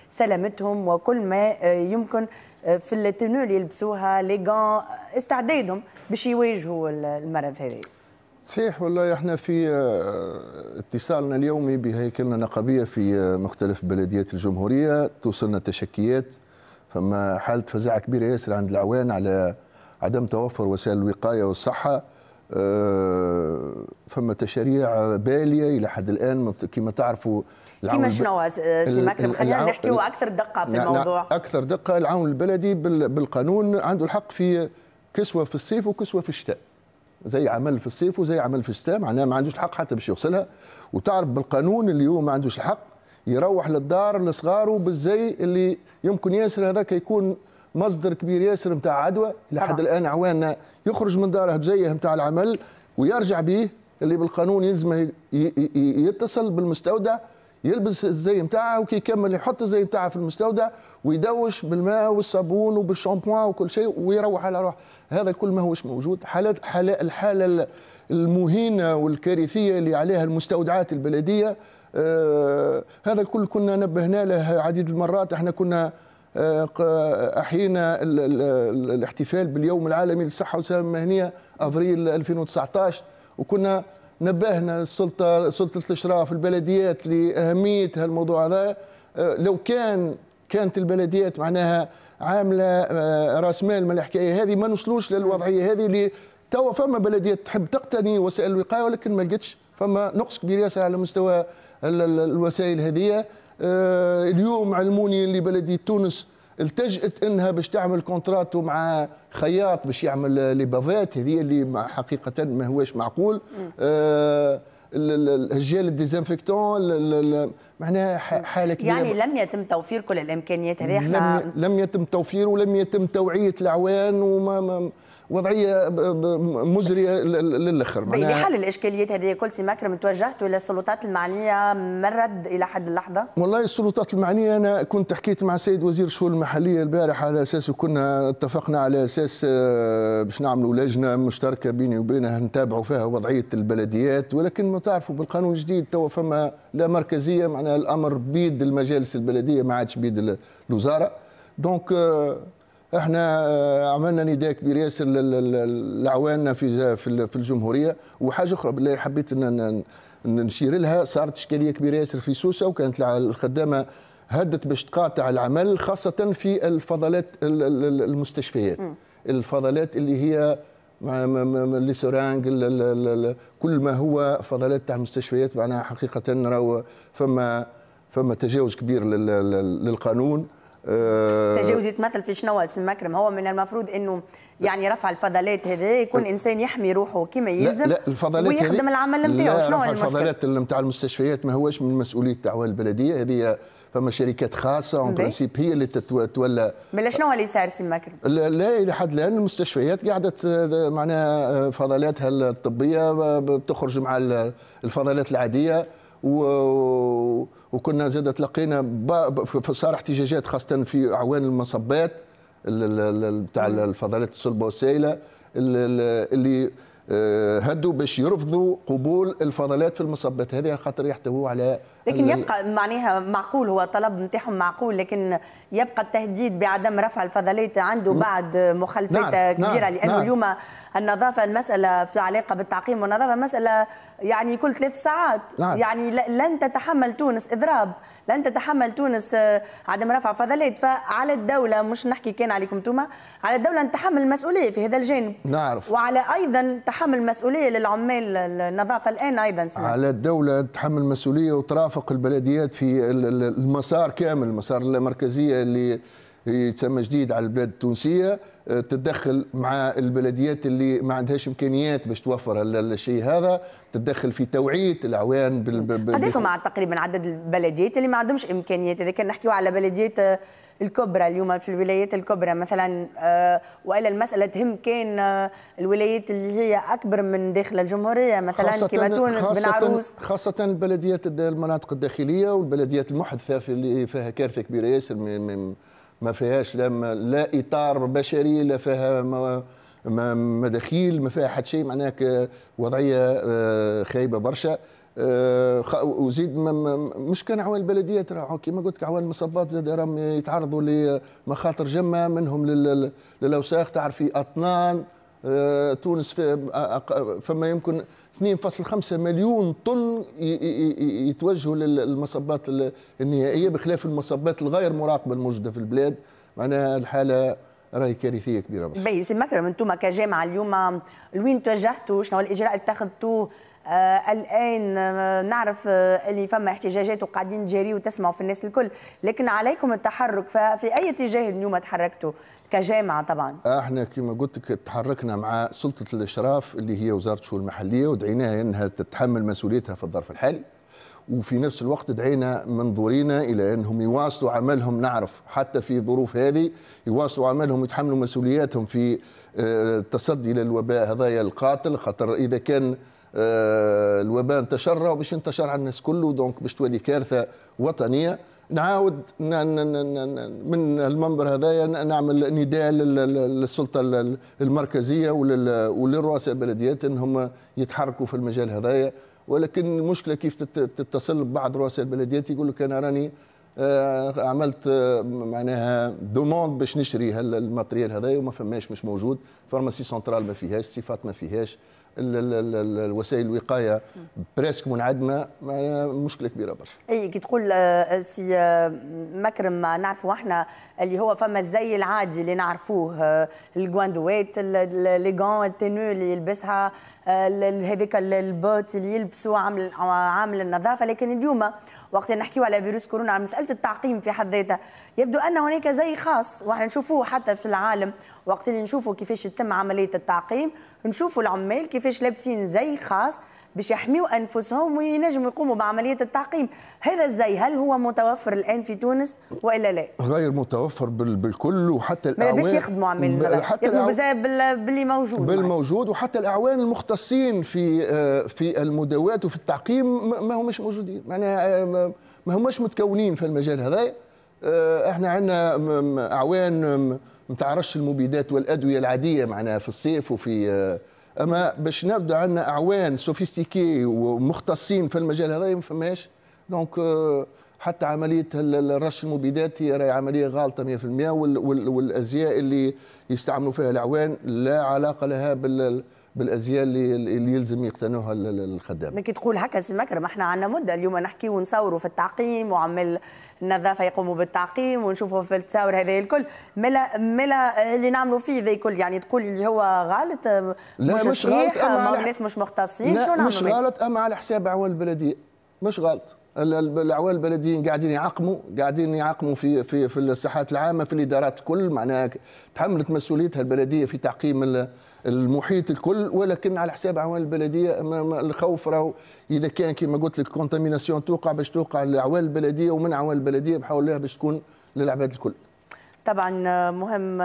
بسلامتهم وكل ما يمكن في التنور يلبسوها لي استعدادهم باش يواجهوا المرض هذا صحيح والله احنا في آه، اتصالنا اليومي بهيكلنا النقابيه في آه، مختلف بلديات الجمهوريه توصلنا تشكيات فما حاله فزاعه كبيره ياسر عند العوان على عدم توفر وسائل الوقايه والصحه آه، فما تشاريع باليه الى حد الان كما تعرفوا كما شنو سي مكرم خلينا نحكيو اكثر دقه في نعم، نعم، الموضوع اكثر دقه العون البلدي بالقانون عنده الحق في كسوه في الصيف وكسوه في الشتاء زي عمل في الصيف وزي عمل في الشتاء معناها ما عندوش الحق حتى باش يغسلها وتعرف بالقانون اللي هو ما عندوش الحق يروح للدار لصغاره بالزي اللي يمكن ياسر هذاك يكون مصدر كبير ياسر نتاع عدوى لحد الان عواننا يخرج من داره بزيه نتاع العمل ويرجع به اللي بالقانون يلزم يتصل بالمستودع يلبس الزي نتاعها وكيكمل يحط الزي نتاعها في المستودع ويدوش بالماء والصابون وبالشامبوان وكل شيء ويروح على روحه هذا كل ما هوش موجود حالات حالة الحالة المهينة والكارثية اللي عليها المستودعات البلدية آه هذا كل كنا نبهنا له عديد المرات احنا كنا آه، احيينا الاحتفال باليوم العالمي للصحه والسلامه المهنيه افريل 2019 وكنا نبهنا السلطه سلطه الاشراف البلديات لاهميه هالموضوع هذا آه، لو كان كانت البلديات معناها عامله آه، راس مال من الحكايه هذه ما نوصلوش للوضعيه هذه اللي توا فما بلديات تحب تقتني وسائل الوقايه ولكن ما لقيتش فما نقص كبير ياسر على مستوى الوسائل هذه آه، اليوم علموني اللي بلديه تونس التجأت انها باش تعمل كونتراتو مع خياط باش يعمل لي بافات هذه اللي حقيقه ما هوش معقول آه الجيل الديزانفكتون معناها كبيره يعني لم يتم توفير كل الامكانيات هذه لم, لم يتم توفير ولم يتم توعيه العوان وما ما وضعيه مزريه للاخر معناها لحل الاشكاليات هذه كل سي مكرم توجهتوا الى السلطات المعنيه مرد الى حد اللحظه والله السلطات المعنيه انا كنت حكيت مع السيد وزير الشؤون المحليه البارح على اساس وكنا اتفقنا على اساس آه، باش نعملوا لجنه مشتركه بيني وبينها نتابعوا فيها وضعيه البلديات ولكن ما تعرفوا بالقانون الجديد توا فما لا مركزيه معناها معناها الامر بيد المجالس البلديه ما عادش بيد الوزاره دونك آه، احنا آه، عملنا نداء كبير ياسر لعواننا في في الجمهوريه وحاجه اخرى بالله حبيت ان نشير لها صارت اشكاليه كبيره ياسر في سوسه وكانت الخدامه هدت باش تقاطع العمل خاصه في الفضلات المستشفيات الفضلات اللي هي لي كل ما هو فضلات تاع المستشفيات معناها حقيقه راهو فما فما تجاوز كبير للقانون آه، تجاوز يتمثل في شنو سي مكرم هو من المفروض انه يعني رفع الفضلات هذا يكون انسان يحمي روحه كما يلزم لا, لا الفضلات ويخدم العمل نتاعو شنو الفضلات نتاع المستشفيات ما هوش من مسؤوليه تاع البلديه هذه فما شركات خاصه اون برانسيب هي اللي تتولى بلا شنو اللي صار سي مكرم؟ لا الى حد الان المستشفيات قاعده آه، معناها آه، فضلاتها الطبيه آه، بتخرج مع الفضلات العاديه و... وكنا زاد تلقينا ب... صار احتجاجات خاصه في اعوان المصبات نتاع الفضلات الصلبه والسائله اللي هدوا باش يرفضوا قبول الفضلات في المصبات هذه خاطر يحتووا على لكن يبقى معناها معقول هو طلب نتاعهم معقول لكن يبقى التهديد بعدم رفع الفضلات عنده بعد مخالفات نعم. كبيره نعم. لانه نعم. اليوم النظافه المساله في علاقه بالتعقيم والنظافه مساله يعني كل ثلاث ساعات نعم. يعني لن تتحمل تونس اضراب لن تتحمل تونس آه، عدم رفع فضلات فعلى الدوله مش نحكي كان عليكم توما على الدوله ان تحمل المسؤوليه في هذا الجانب نعرف وعلى ايضا تحمل مسؤوليه للعمال النظافه الان ايضا سمع. على الدوله تحمل مسؤوليه وترافق البلديات في المسار كامل المسار المركزيه اللي يتم جديد على البلاد التونسيه آه، تتدخل مع البلديات اللي ما عندهاش امكانيات باش توفر الشيء هذا تتدخل في توعيه الاعوان بال مع تقريبا عدد البلديات اللي ما عندهمش امكانيات اذا كان نحكيو على بلديات آه، الكبرى اليوم في الولايات الكبرى مثلا آه، والا المساله تهم كان الولايات اللي هي اكبر من داخل الجمهوريه مثلا كما تونس بن عروس خاصه بلديات المناطق الداخليه والبلديات المحدثه في اللي فيها كارثه كبيره ياسر من ما فيهاش لا, لا اطار بشري لا فيها مداخيل ما فيها حتى شيء معناها وضعيه آه، خايبه برشا آه، وزيد مش كان عوان البلديات راهو كيما قلت لك عوان المصبات زاد راهم يتعرضوا لمخاطر جمه منهم للاوساخ تعرف آه، في اطنان تونس فما يمكن 2.5 مليون طن يتوجهوا للمصبات النهائيه بخلاف المصبات الغير مراقبه الموجوده في البلاد معناها الحاله راهي كارثيه كبيره برشا. باهي سي مكرم انتم كجامعه اليوم لوين توجهتوا؟ شنو الاجراء اللي اتخذتوه آه، الان آه، نعرف آه، اللي فما احتجاجات وقاعدين تجاري وتسمعوا في الناس الكل لكن عليكم التحرك ففي اي اتجاه اليوم تحركتوا كجامعه طبعا احنا كما قلت لك تحركنا مع سلطه الاشراف اللي هي وزاره الشؤون المحليه ودعيناها انها تتحمل مسؤوليتها في الظرف الحالي وفي نفس الوقت دعينا منظورينا الى انهم يواصلوا عملهم نعرف حتى في ظروف هذه يواصلوا عملهم يتحملوا مسؤولياتهم في التصدي للوباء هذايا القاتل خاطر اذا كان آه، الوباء انتشر وباش انتشر على الناس كله دونك باش تولي كارثه وطنيه نعاود من المنبر هذايا نعمل نداء للسلطه المركزيه وللرؤساء البلديات انهم يتحركوا في المجال هذايا ولكن المشكله كيف تتصل ببعض رؤساء البلديات يقول لك انا راني آه، عملت آه، معناها دوموند باش نشري الماتريال هذايا وما فماش مش موجود فارماسي سنترال ما فيهاش صفات ما فيهاش الوسائل الوقايه بريسك منعدمه معناها مشكله كبيره برشا اي كي تقول آه، سي آه، مكرم نعرفوا احنا اللي هو فما الزي العادي اللي نعرفوه آه، الجواندويت لي غون التينو اللي يلبسها هذاك البوت اللي يلبسوا عامل عامل النظافه لكن اليوم وقت نحكيو على فيروس كورونا على مساله التعقيم في حد ذاتها يبدو ان هناك زي خاص واحنا نشوفوه حتى في العالم وقت اللي نشوفوا كيفاش يتم عمليه التعقيم نشوفوا العمال كيفاش لابسين زي خاص باش يحميوا انفسهم وينجموا يقوموا بعمليه التعقيم هذا الزي هل هو متوفر الان في تونس والا لا غير متوفر بالكل وحتى الاعوان باش يخدموا عمل يخدموا باللي موجود بالموجود وحتى الاعوان المختصين في آه، في المداوات وفي التعقيم ما هماش موجودين معناها آه، ما هماش متكونين في المجال هذا آه، احنا عندنا اعوان نتاع رش المبيدات والادويه العاديه معناها في الصيف وفي اما باش نبدا عندنا اعوان سوفيستيكي ومختصين في المجال هذا ما فماش دونك euh, حتى عمليه رش المبيدات هي راهي عمليه غالطه 100% والازياء اللي يستعملوا فيها الاعوان لا علاقه لها بال بالازياء اللي, اللي يلزم يقتنوها الخدام كي تقول هكا سي مكرم احنا عندنا مده اليوم نحكي ونصوروا في التعقيم وعمل النظافه يقوموا بالتعقيم ونشوفوا في التصاور هذا الكل ملا ملا اللي نعملوا فيه ذا الكل يعني تقول اللي هو غلط لا مش, مش غلط اما الناس مش مختصين شو مش غلط اما على حساب اعوان البلديه مش غلط الاعوان البلديين قاعدين يعقموا قاعدين يعقموا في في في الساحات العامه في الادارات الكل معناها تحملت مسؤوليتها البلديه في تعقيم المحيط الكل ولكن على حساب عوان البلديه الخوف راهو اذا كان كما قلت لك كونتاميناسيون توقع باش توقع لعوان البلديه ومن عوان البلديه بحول الله باش تكون للعباد الكل. طبعا مهم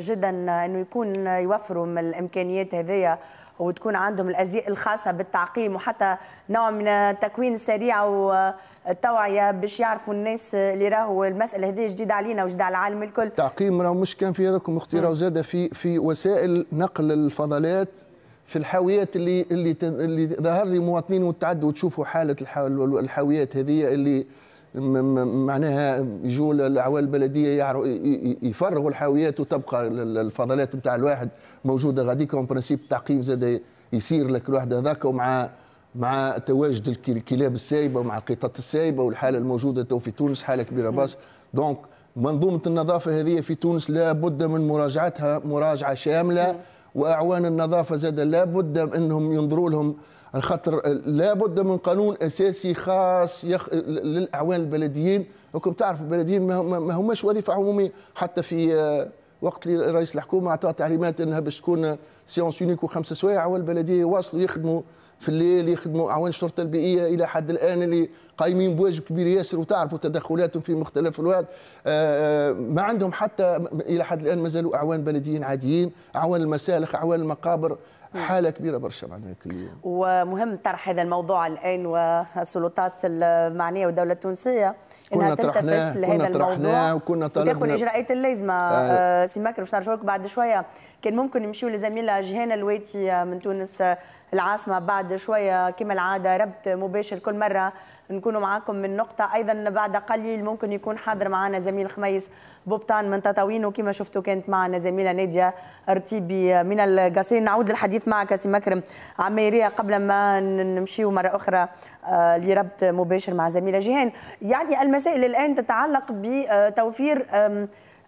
جدا انه يكون يوفروا من الامكانيات هذيا وتكون عندهم الازياء الخاصه بالتعقيم وحتى نوع من التكوين السريع والتوعيه باش يعرفوا الناس اللي راهو المساله هذه جديده علينا وجديده على العالم الكل. التعقيم راه مش كان في هذاك اختي نعم. راهو زاد في في وسائل نقل الفضلات في الحاويات اللي اللي اللي ظهر لي مواطنين وتعدوا وتشوفوا حاله الحاويات هذه اللي معناها يجوا الاعوان البلديه يفرغوا الحاويات وتبقى الفضلات نتاع الواحد موجوده غاديك اون برانسيب التعقيم زاد يصير لك الواحد هذاك ومع مع تواجد الكلاب السايبه ومع القطط السايبه والحاله الموجوده تو في تونس حاله كبيره باس دونك منظومه النظافه هذه في تونس لابد من مراجعتها مراجعه شامله واعوان النظافه زاد لابد انهم ينظروا لهم خاطر لابد من قانون اساسي خاص يخ... للاعوان البلديين وكم تعرفوا البلديين ما هماش وظيفه عموميه حتى في آه، وقت اللي رئيس الحكومه اعطى تعليمات انها باش تكون سيونس يونيك وخمسه سوايع والبلديه يواصلوا يخدموا في الليل يخدموا اعوان الشرطه البيئيه الى حد الان اللي قايمين بواجب كبير ياسر وتعرفوا تدخلاتهم في مختلف الوقت آه، آه، ما عندهم حتى الى حد الان ما زالوا اعوان بلديين عاديين اعوان المسالخ اعوان المقابر حاله كبيره برشا معناها كل يوم ومهم طرح هذا الموضوع الان والسلطات المعنيه والدوله التونسيه انها تلتفت لهذا الموضوع وكنا طلبنا وتاخذ الاجراءات اللازمه آه. آه سي مكر باش نرجعوا بعد شويه كان ممكن نمشيو لزميله جهان الويتي من تونس آه، العاصمه بعد شويه كما العاده ربط مباشر كل مره نكونوا معاكم من نقطه ايضا بعد قليل ممكن يكون حاضر معنا زميل خميس بوبتان من تطاوين وكما شفتوا كانت معنا زميله ناديه رتيبي من القصرين نعود للحديث معك سي مكرم عميريه قبل ما نمشيو مره اخرى آه، لربط مباشر مع زميله جيهان يعني المسائل الان تتعلق بتوفير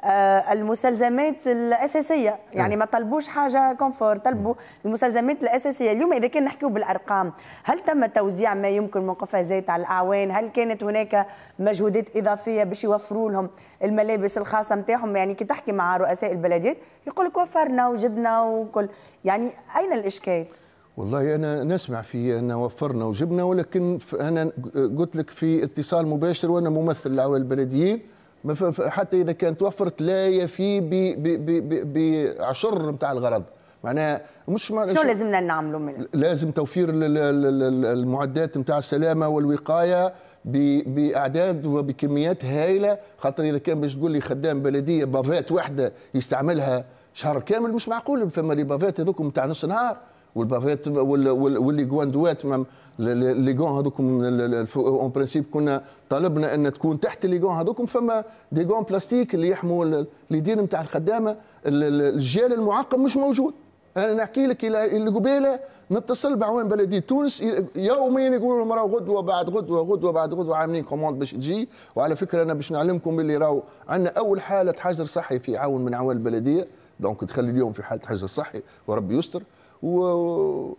آه، المستلزمات الاساسيه يعني إيه. ما طلبوش حاجه كونفور طلبوا إيه. المستلزمات الاساسيه اليوم اذا كان نحكيو بالارقام هل تم توزيع ما يمكن من قفازات على الاعوان هل كانت هناك مجهودات اضافيه باش يوفروا لهم الملابس الخاصه نتاعهم يعني كي تحكي مع رؤساء البلديات يقول لك وفرنا وجبنا وكل يعني اين الاشكال والله انا نسمع في ان وفرنا وجبنا ولكن انا قلت لك في اتصال مباشر وانا ممثل الاعوان البلديين حتى اذا كان توفرت لا يفي بعشر نتاع الغرض معناها مش معناها شو لازمنا نعملوا منها؟ لازم توفير المعدات نتاع السلامه والوقايه باعداد وبكميات هائله خاطر اذا كان باش تقول لي خدام بلديه بافات واحده يستعملها شهر كامل مش معقول فما لي بافات هذوك نتاع نص نهار والبافيت واللي جوان دوات لي جون هذوك اون برانسيب كنا طلبنا ان تكون تحت لي جون هذوكم فما دي جون بلاستيك اللي يحموا اليدين نتاع الخدامه الجيل المعقم مش موجود انا نحكي لك الى قبيله نتصل بعوان بلديه تونس يوميا يقولوا لهم غدوه بعد غدوه غدوه بعد غدوه عاملين كوموند باش تجي وعلى فكره انا باش نعلمكم اللي راهو عندنا اول حاله حجر صحي في عون من عوان البلديه دونك تخلي اليوم في حاله حجر صحي وربي يستر و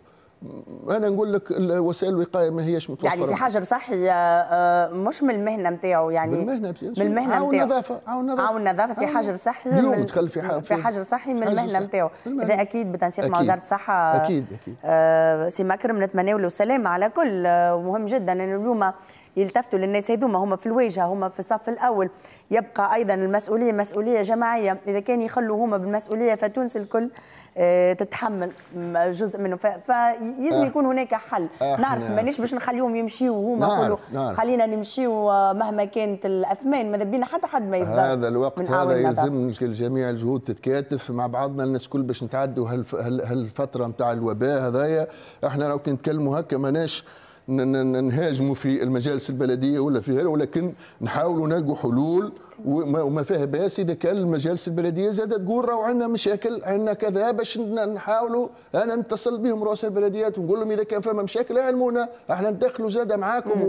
انا نقول لك وسائل الوقايه ما هيش متوفره يعني في حاجه صحي آه، آه، مش من المهنه نتاعو يعني. يعني من المهنه من المهنه نتاعو عاون نظافه عاون نظافه عاون نظافه في حجر صحي اليوم دخل في حجر في حجر صحي من المهنه نتاعو اذا اكيد بتنسيق مع وزاره الصحه اكيد اكيد آه، سي مكرم نتمناو له السلامه على كل مهم جدا انه اليوم يلتفتوا للناس هذوما هما في الواجهه هما في الصف الاول يبقى ايضا المسؤوليه مسؤوليه جماعيه اذا كان يخلوا هما بالمسؤوليه فتونس الكل آه، تتحمل جزء منه فيزم آه. يكون هناك حل آه، نعرف مانيش باش نخليهم يمشيوا وهما يقولوا خلينا نمشيوا مهما كانت الاثمان ماذا بينا حتى حد ما يبدا هذا الوقت هذا يلزم الجميع الجهود تتكاتف مع بعضنا الناس كل باش نتعدوا هالفتره نتاع الوباء هذايا احنا لو كنتكلموا هكا ماناش نهاجموا في المجالس البلديه ولا في هذا ولكن نحاولوا نلقوا حلول وما فيها باس اذا كان المجالس البلديه زاد تقول راهو عندنا مشاكل عندنا كذا باش نحاولوا انا نتصل بهم رؤساء البلديات ونقول لهم اذا كان فما مشاكل علمونا احنا ندخلوا زاد معاكم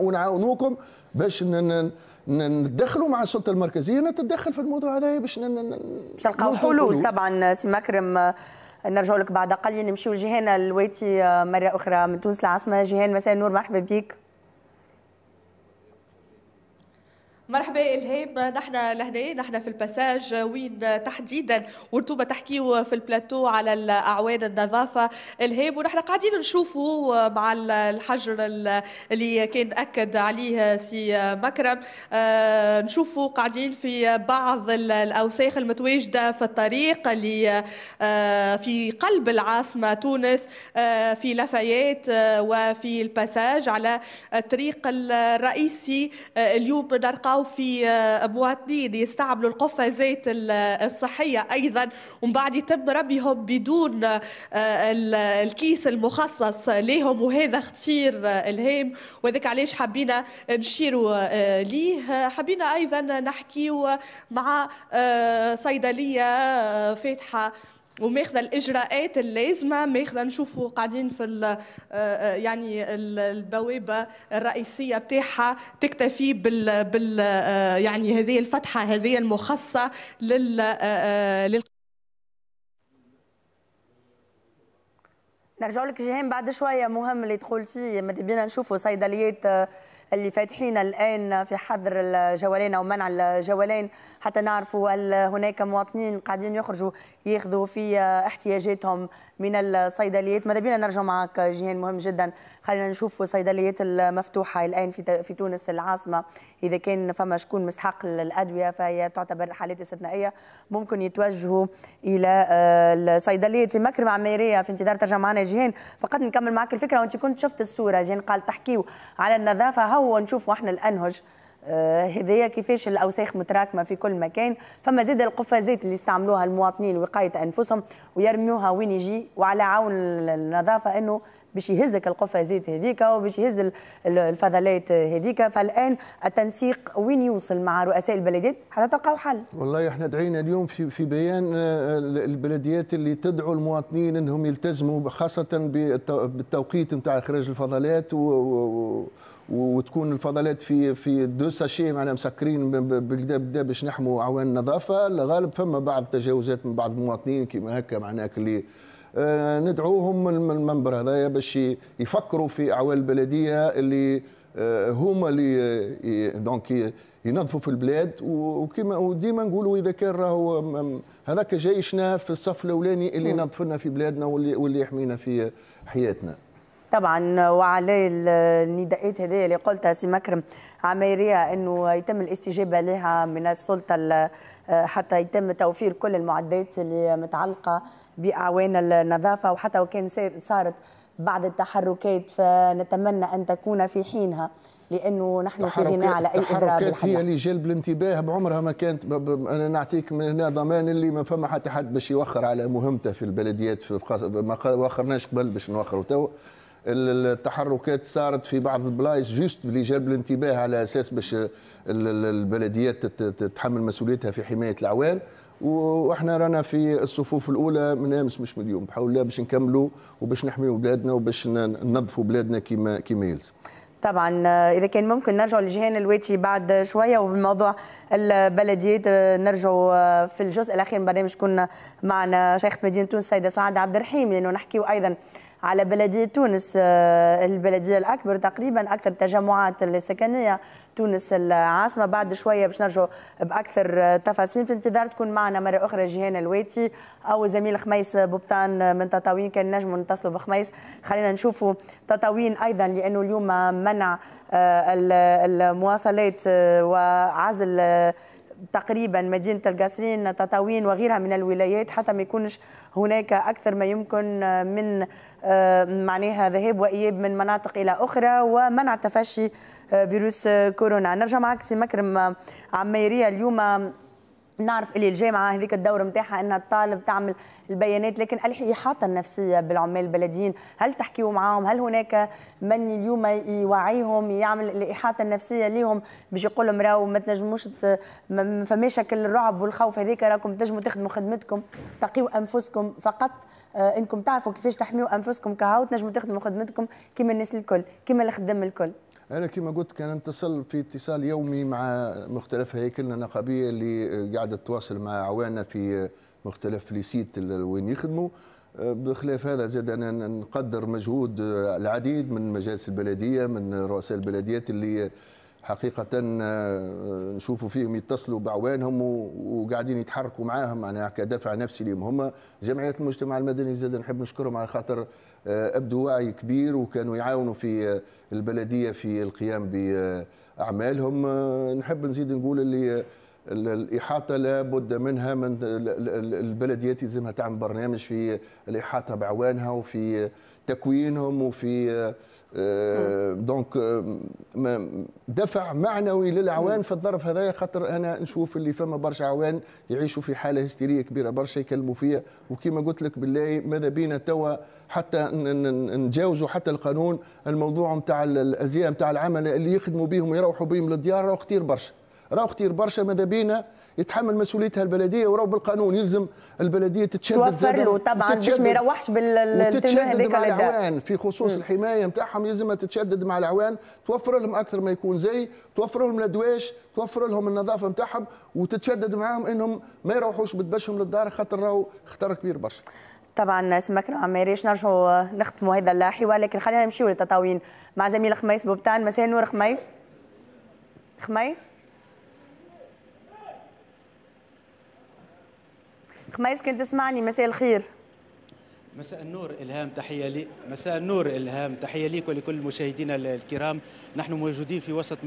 ونعاونوكم باش ندخلوا مع السلطه المركزيه نتدخل في الموضوع هذا باش باش نلقاو حلول طبعا سي مكرم نرجع لك بعد قليل نمشيو لجهان الويتي آه، مره اخرى من تونس العاصمه جيهان مساء النور مرحبا بك مرحبا الهام نحن لهنا نحن في الباساج وين تحديدا وانتم تحكيوا في البلاتو على الاعوان النظافه الهام ونحن قاعدين نشوفوا مع الحجر اللي كان اكد عليه سي مكرم آه، نشوفوا قاعدين في بعض الاوساخ المتواجده في الطريق اللي آه، في قلب العاصمه تونس آه، في لفايات وفي الباساج على الطريق الرئيسي اليوم نرقاو في مواطنين آه، يستعملوا القفازات الصحيه ايضا ومن بعد يتم ربيهم بدون آه، الكيس المخصص لهم وهذا خطير آه، الهام وذاك علاش حبينا نشيروا ليه حبينا ايضا نحكيوا مع صيدليه فاتحه وماخذه الاجراءات اللازمه ماخذه نشوفوا قاعدين في الـ آه، آه، يعني البوابه الرئيسيه بتاعها تكتفي بال, بال آه، يعني هذه الفتحه هذه المخصصه لل لل نرجع لك جيهان بعد شويه مهم اللي تقول فيه ماذا بينا نشوفوا صيدليات اللي فاتحين الان في حظر الجولان او منع الجولان حتى نعرفوا هل هناك مواطنين قاعدين يخرجوا ياخذوا في احتياجاتهم من الصيدليات ماذا بينا نرجع معك جيهان مهم جدا خلينا نشوف الصيدليات المفتوحه الان في في تونس العاصمه اذا كان فما شكون مستحق الادويه فهي تعتبر حالات استثنائيه ممكن يتوجهوا الى آه، الصيدليات مكرمه عماريه في انتظار ترجع معنا جيهان فقط نكمل معك الفكره وانت كنت شفت الصوره جيهان قال تحكيو على النظافه هو نشوفوا احنا الانهج هذايا آه، كيفاش الاوساخ متراكمه في كل مكان فما زاد القفازات اللي يستعملوها المواطنين وقايه انفسهم ويرموها وين يجي وعلى عون النظافه انه باش يهزك القفازات هذيك وباش يهز الفضلات هذيك فالان التنسيق وين يوصل مع رؤساء البلديات حتى تلقاو حل والله احنا دعينا اليوم في في بيان آه، البلديات اللي تدعو المواطنين انهم يلتزموا خاصه بالتوقيت نتاع اخراج الفضلات و, و... وتكون الفضلات في في دو ساشي معناها مسكرين بالكدا بدا باش نحموا عوان النظافه الغالب فما بعض التجاوزات من بعض المواطنين كما هكا معناها اللي آه، ندعوهم من المنبر هذايا باش يفكروا في اعوان البلديه اللي آه، هما اللي آه، دونك ينظفوا في البلاد وكما وديما نقولوا اذا كان راهو هذاك جيشنا في الصف الاولاني اللي ينظف لنا في بلادنا واللي يحمينا في حياتنا طبعا وعلى النداءات هذه اللي قلتها سي مكرم عمايريه انه يتم الاستجابه لها من السلطه حتى يتم توفير كل المعدات اللي متعلقه باعوان النظافه وحتى وكان صارت بعض التحركات فنتمنى ان تكون في حينها لانه نحن في غنى على اي التحركات هي اللي جلب الانتباه بعمرها ما كانت انا نعطيك من هنا ضمان اللي ما فما حتى حد باش يوخر على مهمته في البلديات في ما وخرناش قبل باش نوخروا توا التحركات صارت في بعض البلايص جوست اللي جلب الانتباه على اساس باش البلديات تتحمل مسؤوليتها في حمايه العوان واحنا رانا في الصفوف الاولى من امس مش من اليوم بحول الله باش نكملوا وباش نحميوا بلادنا وباش ننظفوا بلادنا كما كما يلزم طبعا آه، اذا كان ممكن نرجع لجهان الواتي بعد شويه وبموضوع البلديات آه، نرجع آه، في الجزء الاخير من برنامج كنا معنا شيخه مدينه تونس السيده سعاد عبد الرحيم لانه نحكيوا ايضا على بلدية تونس آه، البلدية الأكبر تقريبا أكثر التجمعات السكنية تونس العاصمة بعد شوية باش نرجعوا بأكثر تفاصيل في انتظار تكون معنا مرة أخرى جيهان الواتي أو زميل خميس ببطان من تطاوين كان نجم نتصلوا بخميس خلينا نشوفوا تطاوين أيضا لأنه اليوم منع آه، المواصلات آه، وعزل تقريبا مدينه القاسرين تطاوين وغيرها من الولايات حتى ما يكونش هناك اكثر ما يمكن آه، من آه، معناها ذهاب واياب من مناطق الى اخرى ومنع تفشي آه، فيروس كورونا نرجع معك سي مكرم عميريه اليوم نعرف اللي الجامعه هذيك الدور نتاعها ان الطالب تعمل البيانات لكن الاحاطه النفسيه بالعمال البلديين هل تحكيوا معاهم هل هناك من اليوم يوعيهم يعمل الاحاطه النفسيه ليهم باش يقول لهم راهو ما تنجموش ما فماش كل الرعب والخوف هذيك راكم تنجموا تخدموا خدمتكم تقيوا انفسكم فقط آه، انكم تعرفوا كيفاش تحميوا انفسكم كهو تنجموا تخدموا خدمتكم كما الناس الكل كما الخدم الكل انا كما قلت كان اتصل في اتصال يومي مع مختلف هيكلنا النقابيه اللي قاعده تتواصل مع عواننا في مختلف ليسيت وين يخدموا أه، بخلاف هذا زاد انا نقدر مجهود العديد من مجالس البلديه من رؤساء البلديات اللي حقيقة أه، نشوفوا فيهم يتصلوا بعوانهم وقاعدين يتحركوا معاهم أنا كدافع نفسي لهم هم جمعية المجتمع المدني زاد نحب نشكرهم على خاطر آه، ابدوا وعي كبير وكانوا يعاونوا في آه، البلديه في القيام باعمالهم آه، نحب نزيد نقول اللي الإحاطة لابد منها من البلديات يلزمها تعمل برنامج في الإحاطة بعوانها وفي تكوينهم وفي آه، نعم. دونك آه، دفع معنوي للعوان نعم. في الظرف هذايا خاطر انا نشوف اللي فما برشا عوان يعيشوا في حاله هستيريه كبيره برشا يكلموا فيها وكما قلت لك بالله ماذا بينا توا حتى نجاوزوا حتى القانون الموضوع نتاع الازياء نتاع العمل اللي يخدموا بهم ويروحوا بهم للديار راهو خطير برشا راهو خطير برشا ماذا بينا يتحمل مسؤوليتها البلديه وراه بالقانون يلزم البلديه تتشدد توفر له طبعا باش ما يروحش بالاتجاه هذاك مع في خصوص م. الحمايه نتاعهم يلزمها تتشدد مع العوان توفر لهم اكثر ما يكون زي توفر لهم الادواش توفر لهم النظافه نتاعهم وتتشدد معاهم انهم ما يروحوش بدبشهم للدار خاطر راهو خطر كبير برشا طبعا سمك عماري باش نرجعوا نختموا هذا الحوار لكن خلينا نمشيوا للتطاوين مع زميل خميس بوبتان مساء النور خميس خميس خميس كنت تسمعني مساء الخير مساء النور الهام تحيه لي مساء النور الهام تحيه ليك ولكل مشاهدينا الكرام نحن موجودين في وسط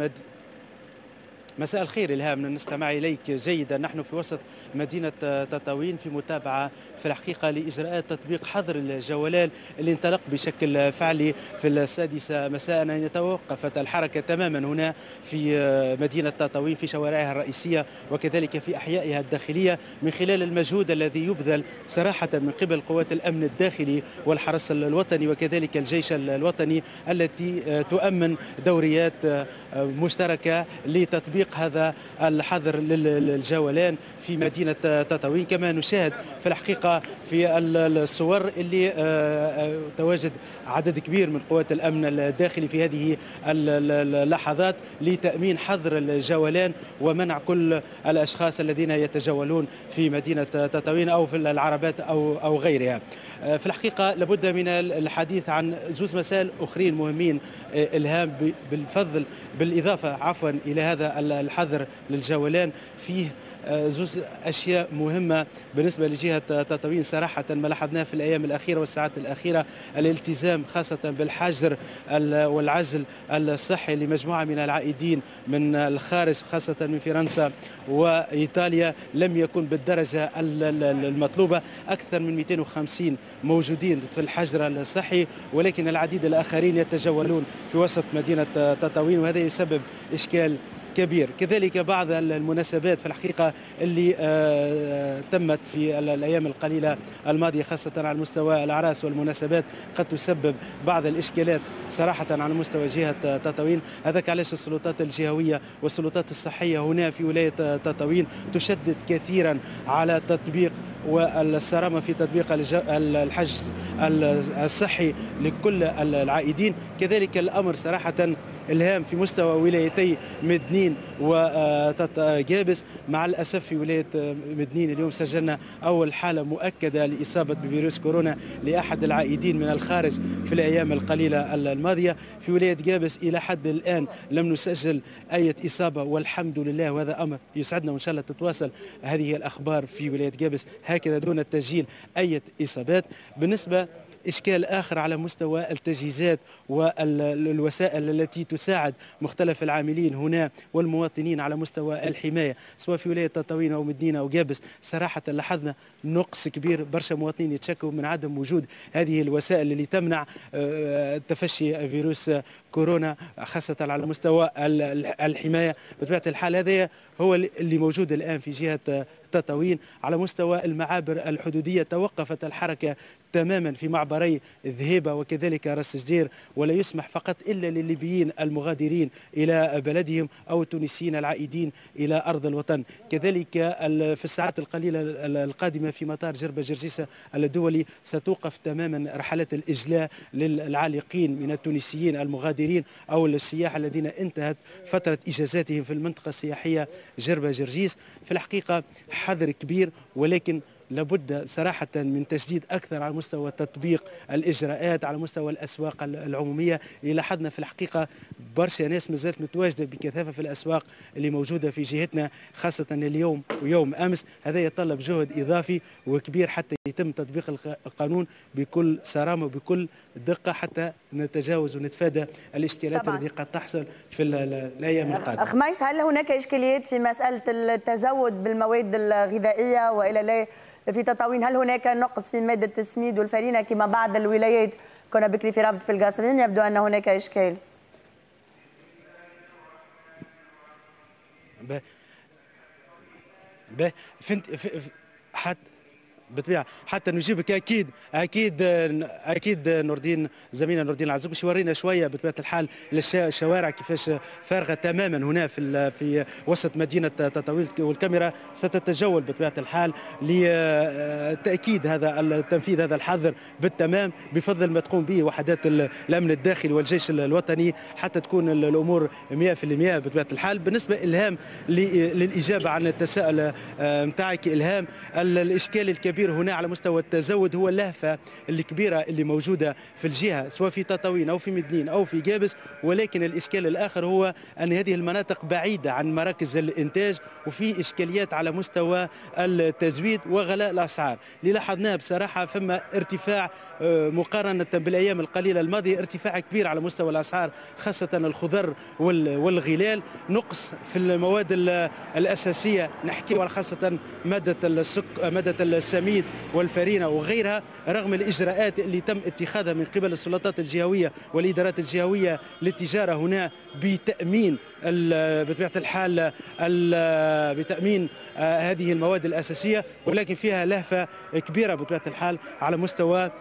مساء الخير الهام نستمع اليك جيدا نحن في وسط مدينه تطاوين في متابعه في الحقيقه لاجراءات تطبيق حظر الجولال اللي انطلق بشكل فعلي في السادسه مساء ان توقفت الحركه تماما هنا في مدينه تطاوين في شوارعها الرئيسيه وكذلك في احيائها الداخليه من خلال المجهود الذي يبذل صراحه من قبل قوات الامن الداخلي والحرس الوطني وكذلك الجيش الوطني التي تؤمن دوريات مشتركه لتطبيق تطبيق هذا الحظر للجولان في مدينة تطاوين كما نشاهد في الحقيقة في الصور اللي آه، آه، تواجد عدد كبير من قوات الأمن الداخلي في هذه اللحظات لتأمين حظر الجولان ومنع كل الأشخاص الذين يتجولون في مدينة تطاوين أو في العربات أو أو غيرها آه، في الحقيقة لابد من الحديث عن زوز مسائل أخرين مهمين إلهام بالفضل بالإضافة عفوا إلى هذا الحظر للجولان فيه آه، زوز اشياء مهمه بالنسبه لجهه تطاوين صراحه ما لاحظناه في الايام الاخيره والساعات الاخيره الالتزام خاصه بالحجر والعزل الصحي لمجموعه من العائدين من الخارج خاصه من فرنسا وايطاليا لم يكن بالدرجه المطلوبه اكثر من 250 موجودين في الحجر الصحي ولكن العديد الاخرين يتجولون في وسط مدينه تطاوين وهذا يسبب اشكال كبير كذلك بعض المناسبات في الحقيقة اللي آه، تمت في الأيام القليلة الماضية خاصة على مستوى الأعراس والمناسبات قد تسبب بعض الإشكالات صراحة على مستوى جهة تطاوين هذاك علاش السلطات الجهوية والسلطات الصحية هنا في ولاية تطاوين تشدد كثيرا على تطبيق والصرامة في تطبيق الحجز الصحي لكل العائدين كذلك الأمر صراحة الهام في مستوى ولايتي مدنين وجابس مع الأسف في ولاية مدنين اليوم سجلنا أول حالة مؤكدة لإصابة بفيروس كورونا لأحد العائدين من الخارج في الأيام القليلة الماضية في ولاية جابس إلى حد الآن لم نسجل أي إصابة والحمد لله وهذا أمر يسعدنا وإن شاء الله تتواصل هذه الأخبار في ولاية جابس هكذا دون التسجيل أي إصابات بالنسبة إشكال آخر على مستوى التجهيزات والوسائل التي تساعد مختلف العاملين هنا والمواطنين على مستوى الحماية سواء في ولاية تطاوين أو مدينة أو جابس صراحة لاحظنا نقص كبير برشا مواطنين يتشكوا من عدم وجود هذه الوسائل اللي تمنع آه، تفشي فيروس كورونا خاصة على مستوى الحماية بطبيعة الحال هذا هو اللي موجود الآن في جهة تطاوين على مستوى المعابر الحدودية توقفت الحركة تماما في معبري ذهيبة وكذلك راس جدير ولا يسمح فقط إلا للليبيين المغادرين إلى بلدهم أو التونسيين العائدين إلى أرض الوطن كذلك في الساعات القليلة القادمة في مطار جربة جرجيسة الدولي ستوقف تماما رحلات الإجلاء للعالقين من التونسيين المغادرين المسافرين أو السياح الذين انتهت فترة إجازاتهم في المنطقة السياحية جربة جرجيس في الحقيقة حذر كبير ولكن لابد صراحة من تجديد أكثر على مستوى تطبيق الإجراءات على مستوى الأسواق العمومية اللي لاحظنا في الحقيقة برشا ناس مازالت متواجدة بكثافة في الأسواق اللي موجودة في جهتنا خاصة اليوم ويوم أمس هذا يتطلب جهد إضافي وكبير حتى يتم تطبيق القانون بكل صرامة وبكل دقة حتى نتجاوز ونتفادى الإشكالات التي قد تحصل في الأيام القادمة أخ ميس هل هناك إشكاليات في مسألة التزود بالمواد الغذائية وإلى لا؟ في تطاوين هل هناك نقص في مادة السميد والفرينة كما بعض الولايات كنا بكري في رابط في القاصرين يبدو أن هناك إشكال به به فهمت حتى بالطبيعه حتى نجيبك اكيد اكيد اكيد نور الدين زميلنا نور الدين العزوب باش يورينا شويه بطبيعه الحال الشوارع كيفاش فارغه تماما هنا في في وسط مدينه تطاويل والكاميرا ستتجول بطبيعه الحال لتاكيد هذا التنفيذ هذا الحظر بالتمام بفضل ما تقوم به وحدات الامن الداخلي والجيش الوطني حتى تكون الامور 100% بطبيعه الحال بالنسبه الهام للاجابه عن التساؤل نتاعك آه، الهام الاشكال الكبير الكبير هنا على مستوى التزود هو اللهفه الكبيره اللي موجوده في الجهه سواء في تطاوين او في مدنين او في جابس ولكن الاشكال الاخر هو ان هذه المناطق بعيده عن مراكز الانتاج وفي اشكاليات على مستوى التزويد وغلاء الاسعار اللي لاحظناه بصراحه فما ارتفاع آه، مقارنه بالايام القليله الماضيه ارتفاع كبير على مستوى الاسعار خاصه الخضر والغلال نقص في المواد الاساسيه نحكي خاصه ماده السك ماده السمين الحميد والفارينة وغيرها رغم الإجراءات اللي تم اتخاذها من قبل السلطات الجهوية والإدارات الجهوية للتجارة هنا بتأمين بطبيعة الحال بتأمين آه، هذه المواد الأساسية ولكن فيها لهفة كبيرة بطبيعة الحال على مستوى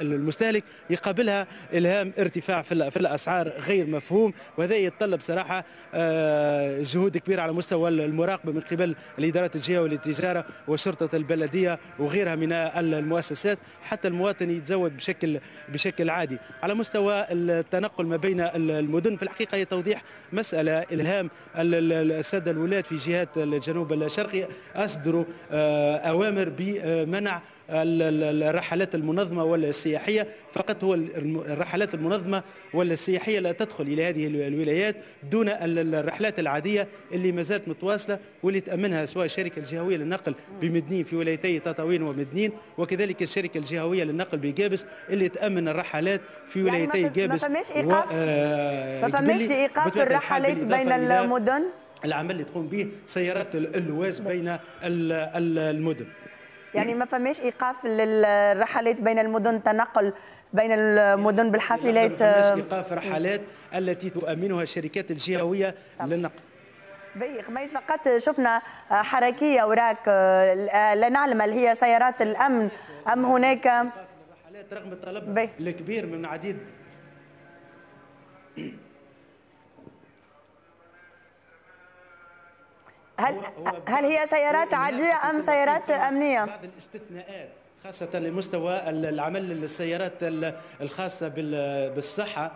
المستهلك يقابلها الهام ارتفاع في الاسعار غير مفهوم وهذا يتطلب صراحه آه، جهود كبيره على مستوى المراقبه من قبل الادارات الجهه والتجاره وشرطه البلديه وغيرها من المؤسسات حتى المواطن يتزود بشكل بشكل عادي على مستوى التنقل ما بين المدن في الحقيقه هي توضيح مساله الهام الساده الولاة في جهات الجنوب الشرقي اصدروا آه، اوامر بمنع الرحلات المنظمة ولا السياحية فقط هو الرحلات المنظمة ولا السياحية لا تدخل إلى هذه الولايات دون الرحلات العادية اللي ما زالت متواصلة واللي تأمنها سواء الشركة الجهوية للنقل بمدنين في ولايتي تطاوين ومدنين وكذلك الشركة الجهوية للنقل بجابس اللي تأمن الرحلات في يعني ولايتي يعني جابس ما فماش إيقاف ما فماش لإيقاف الرحلات بين المدن العمل اللي تقوم به سيارات اللواز بين المدن يعني ما فماش ايقاف للرحلات بين المدن تنقل بين المدن بالحافلات ما فماش آه، ايقاف رحلات التي تؤمنها الشركات الجهويه للنقل خميس فقط شفنا حركيه وراك آه، لا نعلم هل هي سيارات الامن ام هناك رغم الطلب الكبير من عديد هل هل هي سيارات عاديه ام سيارات امنيه؟ بعض الاستثناءات خاصة لمستوى العمل للسيارات الخاصة بالصحة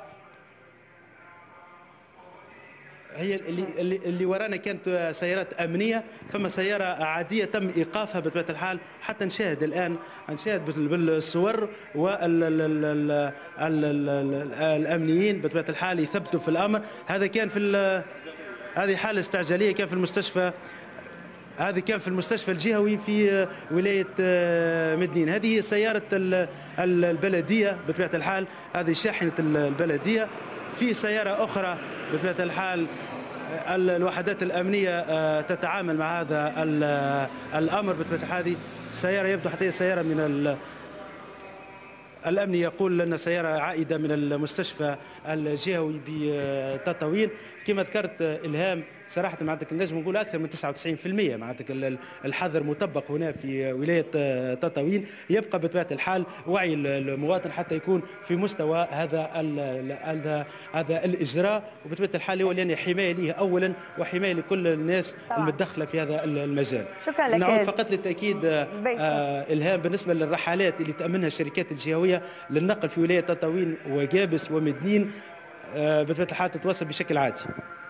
هي اللي اللي ورانا كانت سيارات امنيه فما سياره عاديه تم ايقافها بطبيعه الحال حتى نشاهد الان نشاهد بالصور والامنيين بطبيعه الحال يثبتوا في الامر هذا كان في هذه حالة استعجالية كان في المستشفى هذه كان في المستشفى الجهوي في ولاية آه، مدنين هذه سيارة البلدية بطبيعة الحال هذه شاحنة البلدية في سيارة أخرى بطبيعة الحال آه، الوحدات الأمنية آه، تتعامل مع هذا الأمر بطبيعة الحال هذه سيارة يبدو حتى سيارة من الأمن يقول أن سيارة عائدة من المستشفى الجهوي بتطاوين كما ذكرت إلهام صراحه معناتك نجم نقول اكثر من 99% معناتك الحظر مطبق هنا في ولايه آه، تطاوين يبقى بطبيعه الحال وعي المواطن حتى يكون في مستوى هذا هذا هذا الاجراء وبطبيعه الحال هو لان حمايه ليه اولا وحمايه لكل الناس المتدخله في هذا المجال شكرا لك نعود فقط للتاكيد آه، آه، الهام بالنسبه للرحلات اللي تامنها الشركات الجهويه للنقل في ولايه تطاوين وجابس ومدنين بطبيعه آه، الحال تتواصل بشكل عادي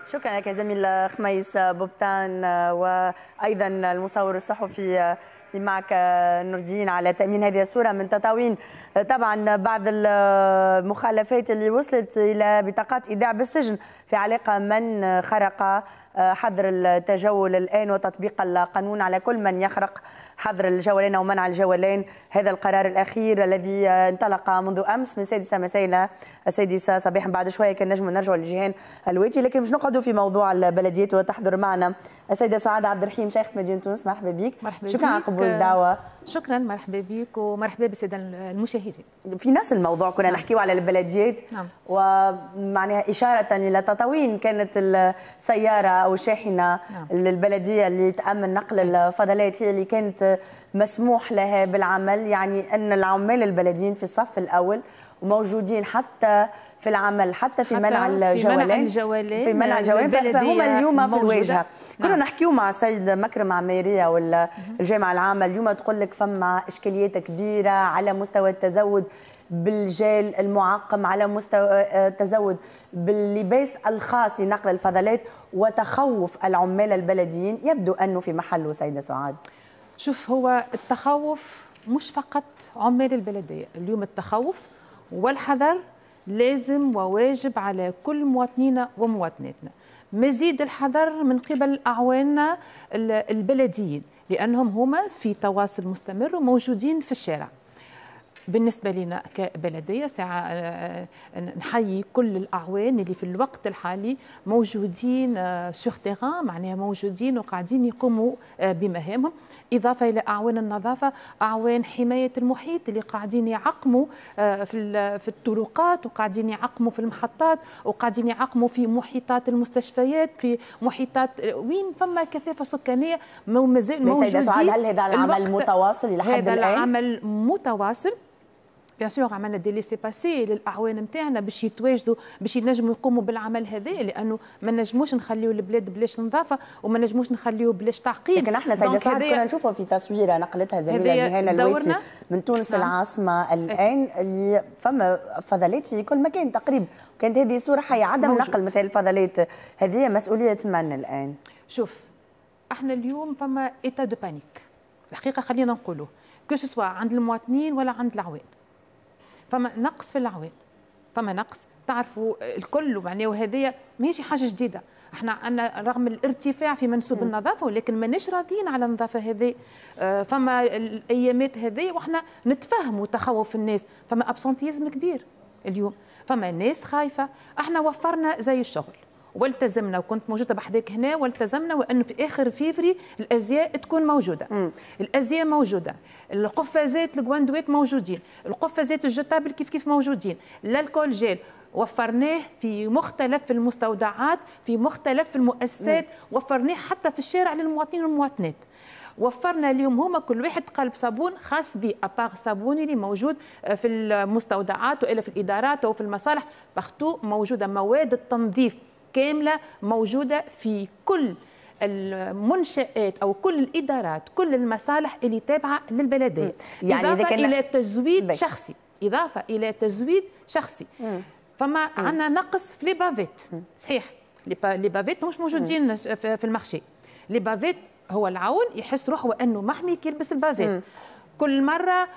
شكرا لك يا زميل خميس بوبتان آه، وايضا المصور الصحفي آه، معك نور الدين على تامين هذه الصوره من تطاوين طبعا بعض المخالفات اللي وصلت الى بطاقات ايداع بالسجن في علاقه من خرق حظر التجول الان وتطبيق القانون على كل من يخرق حظر الجولين أو منع الجولين هذا القرار الأخير الذي آه، انطلق منذ أمس من سادسة مساء السادسة صباحا بعد شوية كان نجم نرجع للجهان الويتي لكن مش نقعدوا في موضوع البلديات وتحضر معنا السيدة سعاد عبد الرحيم شيخ مدينة تونس مرحبا بك شكرا على قبول الدعوة شكرا مرحبا بك ومرحبا بالساده المشاهدين في نفس الموضوع كنا نعم. نحكيو على البلديات نعم. ومعناها اشاره الى تطاوين كانت السياره او الشاحنه نعم. البلديه اللي تامن نقل نعم. الفضلات هي اللي كانت مسموح لها بالعمل يعني ان العمال البلديين في الصف الاول وموجودين حتى في العمل حتى في منع الجوالين في منع الجولان فهما اليوم في الواجهه نعم. كنا نحكيو مع سيد مكرم عماريه ولا الجامعه العامه اليوم تقول لك فما اشكاليات كبيره على مستوى التزود بالجيل المعقم على مستوى التزود آه، آه، باللباس الخاص لنقل الفضلات وتخوف العمال البلديين يبدو انه في محله سيده سعاد شوف هو التخوف مش فقط عمال البلديه اليوم التخوف والحذر لازم وواجب على كل مواطنينا ومواطناتنا مزيد الحذر من قبل أعواننا البلديين لأنهم هما في تواصل مستمر وموجودين في الشارع بالنسبة لنا كبلدية ساعة آه، آه، نحيي كل الأعوان اللي في الوقت الحالي موجودين سور آه، تيغان معناها موجودين وقاعدين يقوموا بمهامهم إضافة إلى أعوان النظافة أعوان حماية المحيط اللي قاعدين يعقموا آه، في الطرقات وقاعدين يعقموا في المحطات وقاعدين يعقموا في محيطات المستشفيات في محيطات آه، وين فما كثافة سكانية مازال موجودين هل هذا العمل متواصل لحد الآن؟ هذا العمل متواصل بيان سور عملنا دي ليسي باسي للاعوان نتاعنا باش يتواجدوا باش ينجموا يقوموا بالعمل هذا لانه ما نجموش نخليو البلاد بلاش نظافه وما نجموش نخليوه بلاش تعقيد لكن احنا سيدة سعد كنا نشوفوا في تصويره نقلتها زميله جهانه الويتي من تونس نعم. العاصمه الان اللي فما فضلات في كل مكان تقريبا كانت هذه صوره حيه عدم موجود. نقل مثل الفضلات هذه مسؤوليه من الان شوف احنا اليوم فما ايتا دو بانيك الحقيقه خلينا نقولوا كو سوا عند المواطنين ولا عند العوائل فما نقص في العوائل فما نقص تعرفوا الكل معناه يعني وهذه ماشي حاجه جديده احنا عندنا رغم الارتفاع في منسوب النظافه ولكن ماناش راضيين على النظافه هذه آه، فما الايامات هذه واحنا نتفهموا تخوف الناس فما ابسنتيزم كبير اليوم فما الناس خايفه احنا وفرنا زي الشغل والتزمنا وكنت موجوده بحداك هنا والتزمنا وانه في اخر فيفري الازياء تكون موجوده م. الازياء موجوده القفازات الجواندويت موجودين القفازات الجتابل كيف كيف موجودين الكول جيل وفرناه في مختلف المستودعات في مختلف المؤسسات وفرناه حتى في الشارع للمواطنين والمواطنات وفرنا اليوم هما كل واحد قلب صابون خاص بي ابار صابوني اللي موجود آه، في المستودعات والا في الادارات او في المصالح بختو موجوده مواد التنظيف كامله موجوده في كل المنشآت أو كل الإدارات كل المصالح اللي تابعة للبلدات يعني إضافة كان... إلى تزويد بي. شخصي إضافة إلى تزويد شخصي مم. فما عندنا نقص في لي بافيت صحيح لي بافيت مش موجودين مم. في المخشي لي بافيت هو العون يحس روحه انه محمي كيلبس البافيت كل مره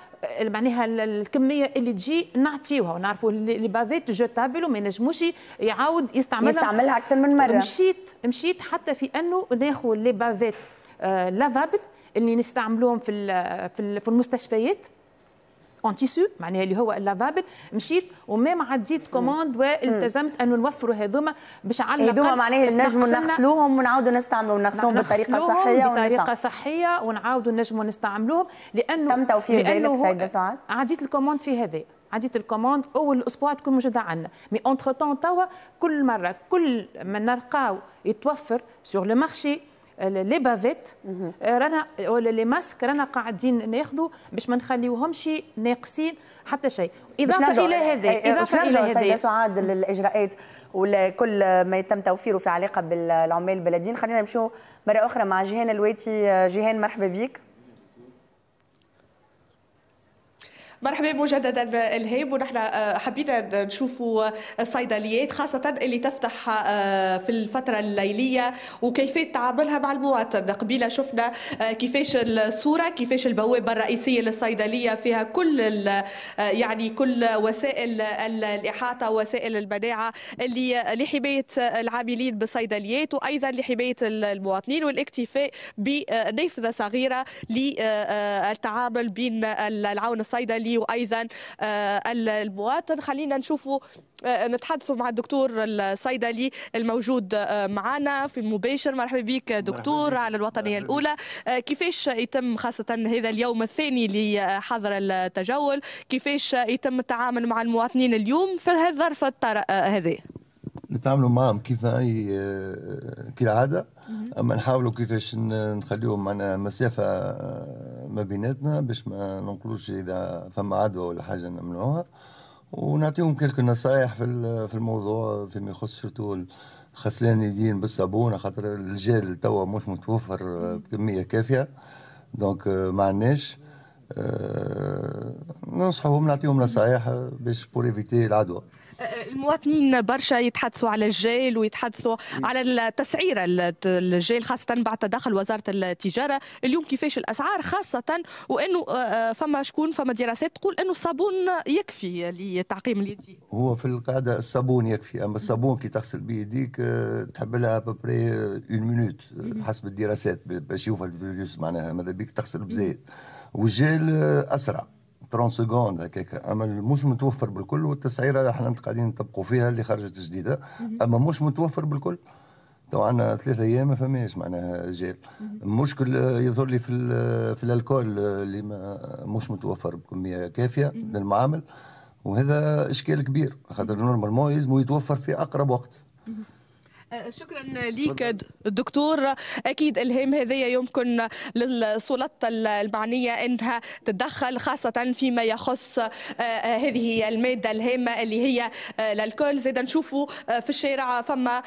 معناها آه، يعني الكميه اللي تجي نعطيوها ونعرفوا لي بافيت جوتابل وما ينجموش يعاود يستعملها يستعملها اكثر من مره مشيت مشيت حتى في انه ناخذ لي بافيت آه، لافابل اللي نستعملوهم في في المستشفيات اون تيسو معناها اللي هو اللافابل مشيت ومام عديت كوموند والتزمت انه نوفروا هذوما باش على هذوما معناها نجموا نغسلوهم ونعاودوا نستعملوا نغسلوهم بطريقه صحيه بطريقه صحيه ونعاودوا نجموا نستعملوهم لانه تم توفير ذلك سيده سعاد عديت الكوموند في هذا عديت الكوموند اول اسبوع تكون موجوده عندنا مي اونتر تون توا كل مره كل ما نلقاو يتوفر سور لو مارشي لي بافيت رانا ولا لي ماسك رانا قاعدين ناخذوا باش ما نخليوهمش ناقصين حتى شيء اذا الى هذا اذا إيه، إيه، الى هذا سعاد للاجراءات وكل ما يتم توفيره في علاقه بالعمال البلديين خلينا نمشوا مره اخرى مع جيهان الويتي آه، جيهان مرحبا بك مرحبا مجددا الهاب ونحن آه، حبينا نشوفوا الصيدليات خاصة اللي تفتح آه، في الفترة الليلية وكيفية تعاملها مع المواطن قبيلة شفنا آه، كيفاش الصورة كيفاش البوابة الرئيسية للصيدلية فيها كل يعني كل وسائل الإحاطة وسائل المناعة اللي لحماية العاملين بالصيدليات وأيضا لحماية المواطنين والاكتفاء بنافذة صغيرة للتعامل بين العون الصيدلي الاهلي وايضا آه، المواطن خلينا نشوفوا آه، نتحدثوا مع الدكتور الصيدلي الموجود آه، معنا في المباشر مرحبا بك دكتور على الوطنيه الاولى كيفاش يتم خاصه هذا اليوم الثاني لحظر التجول كيفاش يتم التعامل مع المواطنين اليوم في هذا الظرف الطارئ هذا نتعاملوا معهم كيف هي آه، كالعاده اما نحاولوا كيفاش نخليهم معنا مسافه آه، ما بيناتنا باش ما ننقلوش اذا فما عدوى ولا حاجه نمنعوها ونعطيهم كلك نصائح في في الموضوع فيما يخص سيرتو غسلان اليدين بالصابون خاطر الجيل توا مش متوفر بكميه كافيه دونك آه، ما عندناش ننصحهم نعطيهم نصائح باش بور العدوى المواطنين برشا يتحدثوا على الجيل ويتحدثوا على التسعيرة الجيل خاصة بعد تدخل وزارة التجارة اليوم كيفاش الأسعار خاصة وأنه آه، آه، فما شكون فما دراسات تقول أنه الصابون يكفي لتعقيم اليد هو في القاعدة الصابون يكفي أما الصابون كي تغسل به يديك آه، تحب لها ببري اون مينوت حسب الدراسات باش يوفى الفيروس معناها ماذا بيك تغسل بزيت والجيل أسرع 30 سكوند هكاك اما مش متوفر بالكل والتسعيره اللي احنا قاعدين نطبقوا فيها اللي خرجت جديده اما مش متوفر بالكل طبعا ثلاثة ايام ما فماش معناها جيل المشكل يظهر لي في في الالكول اللي ما مش متوفر بكميه كافيه للمعامل وهذا اشكال كبير خاطر نورمالمون يلزم يتوفر في اقرب وقت آه، شكرا ليك الدكتور اكيد الهام هذه يمكن للسلطه المعنيه انها تتدخل خاصه فيما يخص آه، هذه الماده الهامه اللي هي آه، الكول زيد نشوفوا في الشارع فما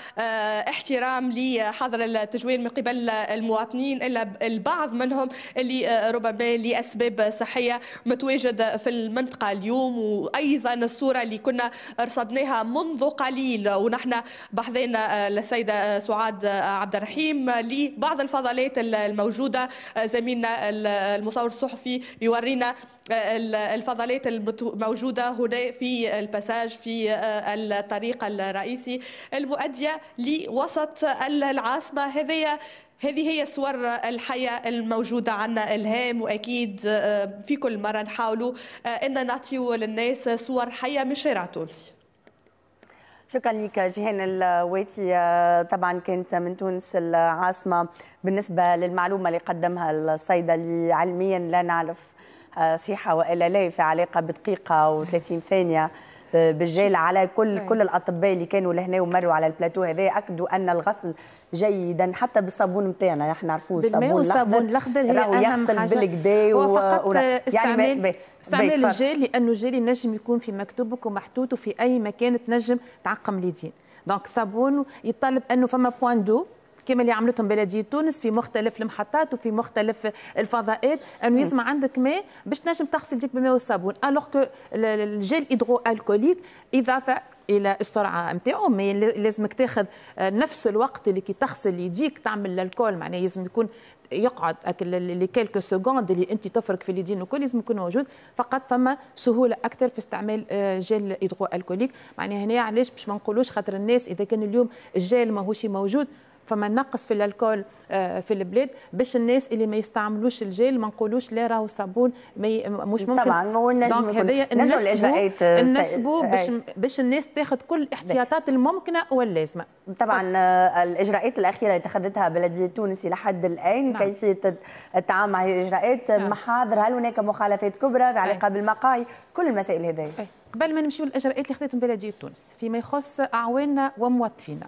احترام لحظر التجوال من قبل المواطنين الا البعض منهم اللي ربما لاسباب صحيه متواجد في المنطقه اليوم وايضا الصوره اللي كنا رصدناها منذ قليل ونحن بحذينا السيدة سعاد عبد الرحيم لبعض الفضلات الموجودة زميلنا المصور الصحفي يورينا الفضلات الموجودة هنا في الباساج في آه، الطريق الرئيسي المؤدية لوسط العاصمة هذه هذه هي صور الحياة الموجودة عنا الهام وأكيد آه، في كل مرة نحاولوا آه، أن نعطيو للناس صور حية من شارع تونسي شكرا لك جيهان الويتي آه، طبعا كانت من تونس العاصمة بالنسبة للمعلومة اللي قدمها الصيدلي علميا لا نعرف آه، صحيحة وإلا لا في علاقة بدقيقة و30 ثانية بالجيل على كل طيب. كل الاطباء اللي كانوا لهنا ومروا على البلاتو هذا اكدوا ان الغسل جيدا حتى بالصابون نتاعنا احنا نعرفوه الصابون والصابون الاخضر هي اهم يغسل بالكدا و... و... يعني ما... استعمال الجيل لانه الجيل ينجم يكون في مكتوبك ومحطوط وفي اي مكان تنجم تعقم اليدين دونك صابون يطلب انه فما بوان دو كما اللي عملتهم بلدية تونس في مختلف المحطات وفي مختلف الفضاءات انه يسمع عندك ماء باش تنجم تغسل يديك بالماء والصابون الوغ كو الجيل إيدغو الكوليك اضافه الى السرعه نتاعو مي لازمك تاخذ آه، نفس الوقت اللي كي تغسل يديك تعمل الكول معناه لازم يكون يقعد لي كيلكو سكوند اللي انت تفرك في اليدين وكل لازم يكون موجود فقط فما سهوله اكثر في استعمال جيل هيدرو الكوليك معناها هنا علاش باش ما نقولوش خاطر الناس اذا كان اليوم الجيل ماهوش موجود فما نقص في الكول آه، في البلاد باش الناس اللي ما يستعملوش الجيل ما نقولوش لا راهو صابون مش ممكن طبعا هو النجم نجم الاجراءات آه، نسبوا باش باش الناس تاخذ كل الاحتياطات الممكنه واللازمه طبعا آه، الاجراءات الاخيره اللي اتخذتها بلديه تونس الى حد الان نعم. كيفيه التعامل مع هذه الاجراءات نعم. محاضر هل هناك مخالفات كبرى في علاقه بالمقاهي كل المسائل هذه قبل ما نمشيو للاجراءات اللي خذتهم بلديه تونس فيما يخص اعواننا وموظفينا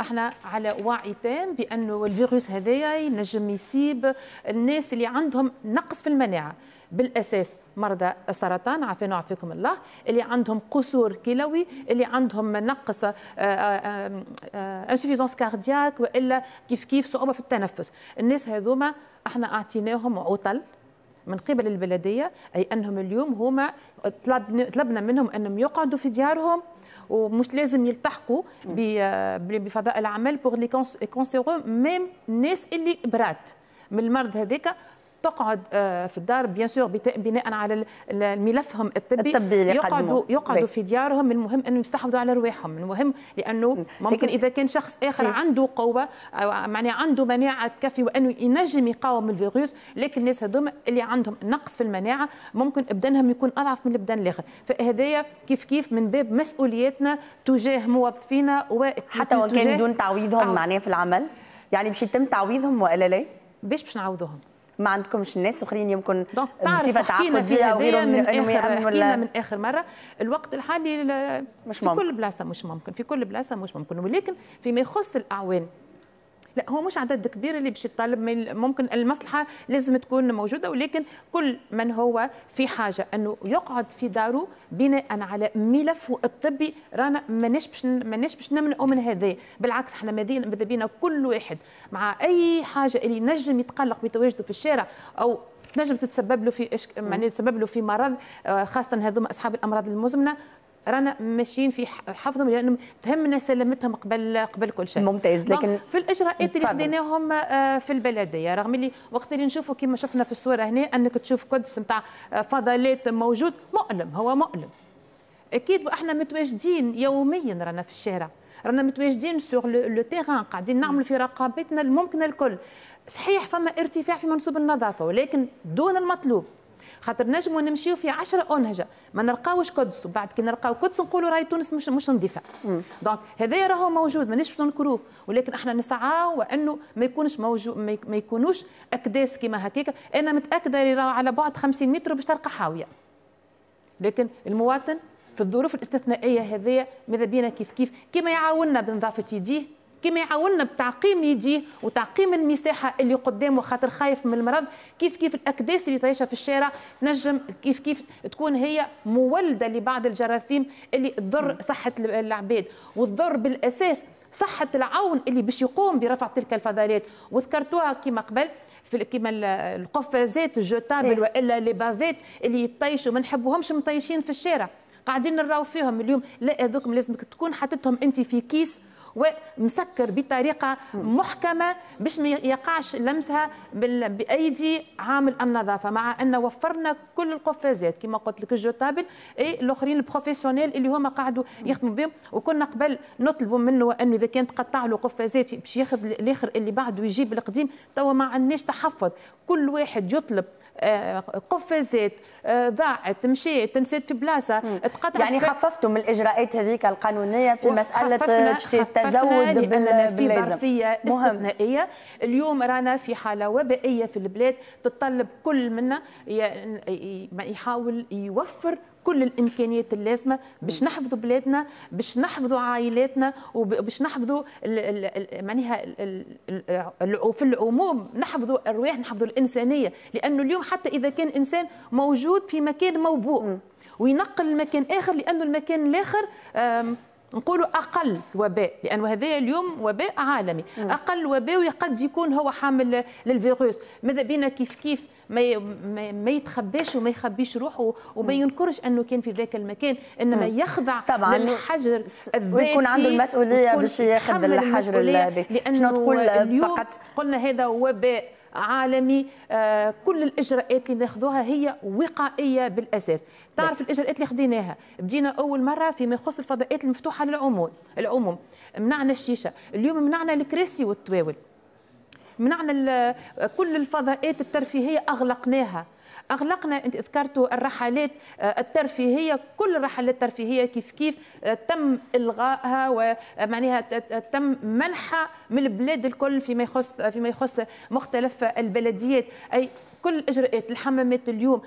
احنا على وعي تام بانه الفيروس هذايا ينجم يصيب الناس اللي عندهم نقص في المناعه بالاساس مرضى السرطان عافانا وعافاكم الله اللي عندهم قصور كلوي اللي عندهم نقص انسفيزونس آه، كاردياك آه، آه، والا كيف كيف صعوبه في التنفس الناس هذوما احنا اعطيناهم عطل من قبل البلديه اي انهم اليوم هما طلبنا منهم انهم يقعدوا في ديارهم ومش لازم يلتحقوا بفضاء العمل بور لي كونسيرو ميم الناس اللي برات من المرض هذاك تقعد آه، في الدار بيان سور بناء على ملفهم الطبي, الطبي يقعدوا يقعدوا في ديارهم من المهم انه يستحفظوا على رواحهم من المهم لانه ممكن اذا كان شخص اخر صحيح. عنده قوه معناها عنده مناعه تكفي وانه ينجم يقاوم الفيروس لكن الناس هذوما اللي عندهم نقص في المناعه ممكن ابدانهم يكون اضعف من البدن الاخر فهذايا كيف كيف من باب مسؤولياتنا تجاه موظفينا حتى وان كان دون تعويضهم معناه في العمل يعني باش يتم تعويضهم والا لا باش باش نعوضوهم ما عندكمش الناس اخرين يمكن بصفه تعاقديه او غيرهم من انهم يامنوا من اخر مره الوقت الحالي مش في ممكن. كل بلاصه مش ممكن في كل بلاصه مش ممكن ولكن فيما يخص الاعوان لا هو مش عدد كبير اللي باش يطالب ممكن المصلحه لازم تكون موجوده ولكن كل من هو في حاجه انه يقعد في داره بناء على ملفه الطبي رانا ماناش باش ماناش باش نمنعوا من هذا بالعكس احنا ماذا بينا كل واحد مع اي حاجه اللي نجم يتقلق بتواجده في الشارع او تنجم تتسبب له في إشك... يعني تسبب له في مرض آه، خاصه هذوما اصحاب الامراض المزمنه رانا ماشيين في حفظهم لان تهمنا سلامتهم قبل قبل كل شيء ممتاز لكن في الاجراءات اللي خديناهم آه، في البلديه رغم اللي وقت اللي نشوفوا كما شفنا في الصوره هنا انك تشوف قدس نتاع آه، فضلات موجود مؤلم هو مؤلم اكيد واحنا متواجدين يوميا رانا في الشارع رانا متواجدين سوغ لو تيغان قاعدين نعملوا في رقابتنا الممكنه الكل صحيح فما ارتفاع في منسوب النظافه ولكن دون المطلوب خاطر نجموا نمشيو في 10 اونهجه ما نلقاوش قدس وبعد كي نلقاو قدس نقولوا راهي تونس مش مش نظيفه دونك هذايا راهو موجود مانيش باش ننكروه ولكن احنا نسعى وانه ما يكونش موجود ما يكونوش اكداس كيما هكاك انا متاكده اللي راهو على بعد 50 متر باش تلقى حاويه لكن المواطن في الظروف الاستثنائيه هذه ماذا بينا كيف كيف كيما يعاوننا بنظافه يديه كما يعاوننا بتعقيم يديه وتعقيم المساحه اللي قدامه خاطر خايف من المرض كيف كيف الاكداس اللي تعيشها في الشارع نجم كيف كيف تكون هي مولده لبعض الجراثيم اللي تضر صحه العباد وتضر بالاساس صحه العون اللي باش يقوم برفع تلك الفضلات وذكرتوها كما قبل في كيما القفازات الجوتابل والا لي بافيت اللي يطيشوا ما نحبوهمش مطيشين في الشارع قاعدين نراو فيهم اليوم لا هذوك لازمك تكون حاطتهم انت في كيس ومسكر بطريقه محكمه باش ما يقعش لمسها بايدي عامل النظافه مع ان وفرنا كل القفازات كما قلت لك الجوتابل اي الاخرين البروفيسيونيل اللي هما قاعدوا يخدموا بهم وكنا قبل نطلبوا منه انه اذا كان تقطع له قفازات باش ياخذ الاخر اللي بعده يجيب القديم توا ما عندناش تحفظ كل واحد يطلب آه، قفزت آه، ضاعت مشيت نسيت بلاصه تقطعت يعني خففتم الاجراءات هذيك القانونيه في مساله التزود بال... في استثنائيه اليوم رانا في حاله وبائيه في البلاد تتطلب كل منا يحاول يوفر كل الامكانيات اللازمه باش نحفظوا بلادنا باش نحفظوا عائلاتنا وباش نحفظوا معناها في العموم نحفظوا الارواح نحفظوا الانسانيه لانه اليوم حتى اذا كان انسان موجود في مكان موبوء وينقل لمكان اخر لانه المكان الاخر نقولوا اقل وباء لانه هذا اليوم وباء عالمي اقل وباء وقد يكون هو حامل للفيروس ماذا بينا كيف كيف ما ما يتخباش وما يخبيش روحه وما ينكرش انه كان في ذاك المكان انما يخضع طبعا للحجر الذاتي ويكون عنده المسؤوليه باش ياخذ الحجر هذاك شنو تقول فقط قلنا هذا وباء عالمي آه كل الاجراءات اللي ناخذوها هي وقائيه بالاساس تعرف نعم. الاجراءات اللي خديناها بدينا اول مره فيما يخص الفضاءات المفتوحه للعموم العموم منعنا الشيشه اليوم منعنا الكراسي والتواول منعنا كل الفضاءات الترفيهيه اغلقناها أغلقنا أنت ذكرتوا الرحلات آه، الترفيهية كل الرحلات الترفيهية كيف كيف آه، تم إلغائها ومعناها آه، تم منحها من البلاد الكل فيما يخص فيما يخص مختلف البلديات أي كل الاجراءات الحمامات اليوم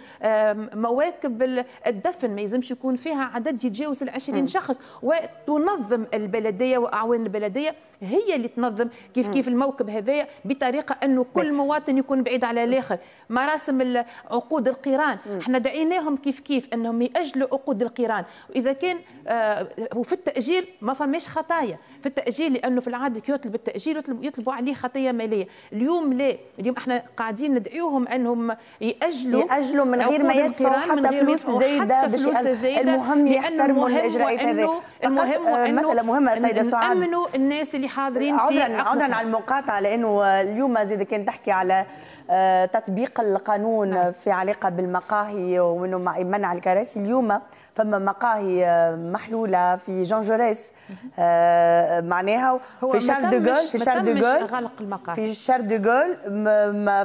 مواكب الدفن ما يلزمش يكون فيها عدد يتجاوز ال 20 شخص وتنظم البلديه واعوان البلديه هي اللي تنظم كيف كيف الموكب هذايا بطريقه انه كل مواطن يكون بعيد على الاخر مراسم عقود القران احنا دعيناهم كيف كيف انهم ياجلوا عقود القران واذا كان آه وفي التاجيل ما فماش خطايا في التاجيل لانه في العاده كي يطلب التاجيل يطلب يطلبوا عليه خطيه ماليه اليوم لا اليوم احنا قاعدين ندعيوهم انهم ياجلوا ياجلوا من غير ما يدفعوا حتى فلوس زايده حتى فلوس زايده المهم يحترموا الاجراءات هذه المهم آه، انه مساله مهمه سيده سعاد الناس اللي حاضرين عذرا عذرا على المقاطعه لانه اليوم زيد كان تحكي على آه، تطبيق القانون نعم. في علاقه بالمقاهي وانه منع الكراسي اليوم فما مقاهي آه، محلوله في جون جوريس آه، معناها في شارل جول في شارل دو غلق المقاهي في شارل جول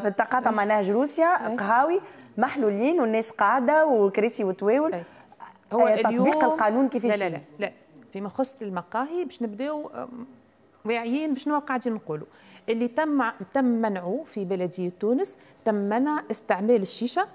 في التقاطع مع نهج روسيا قهاوي محلولين والناس قاعده وكراسي وتواول طيب. هو تطبيق القانون كيفاش لا لا لا, لا. فيما خص المقاهي باش نبداو واعيين باش نوقع قاعدين نقولوا اللي تم تم منعه في بلديه تونس تم منع استعمال الشيشه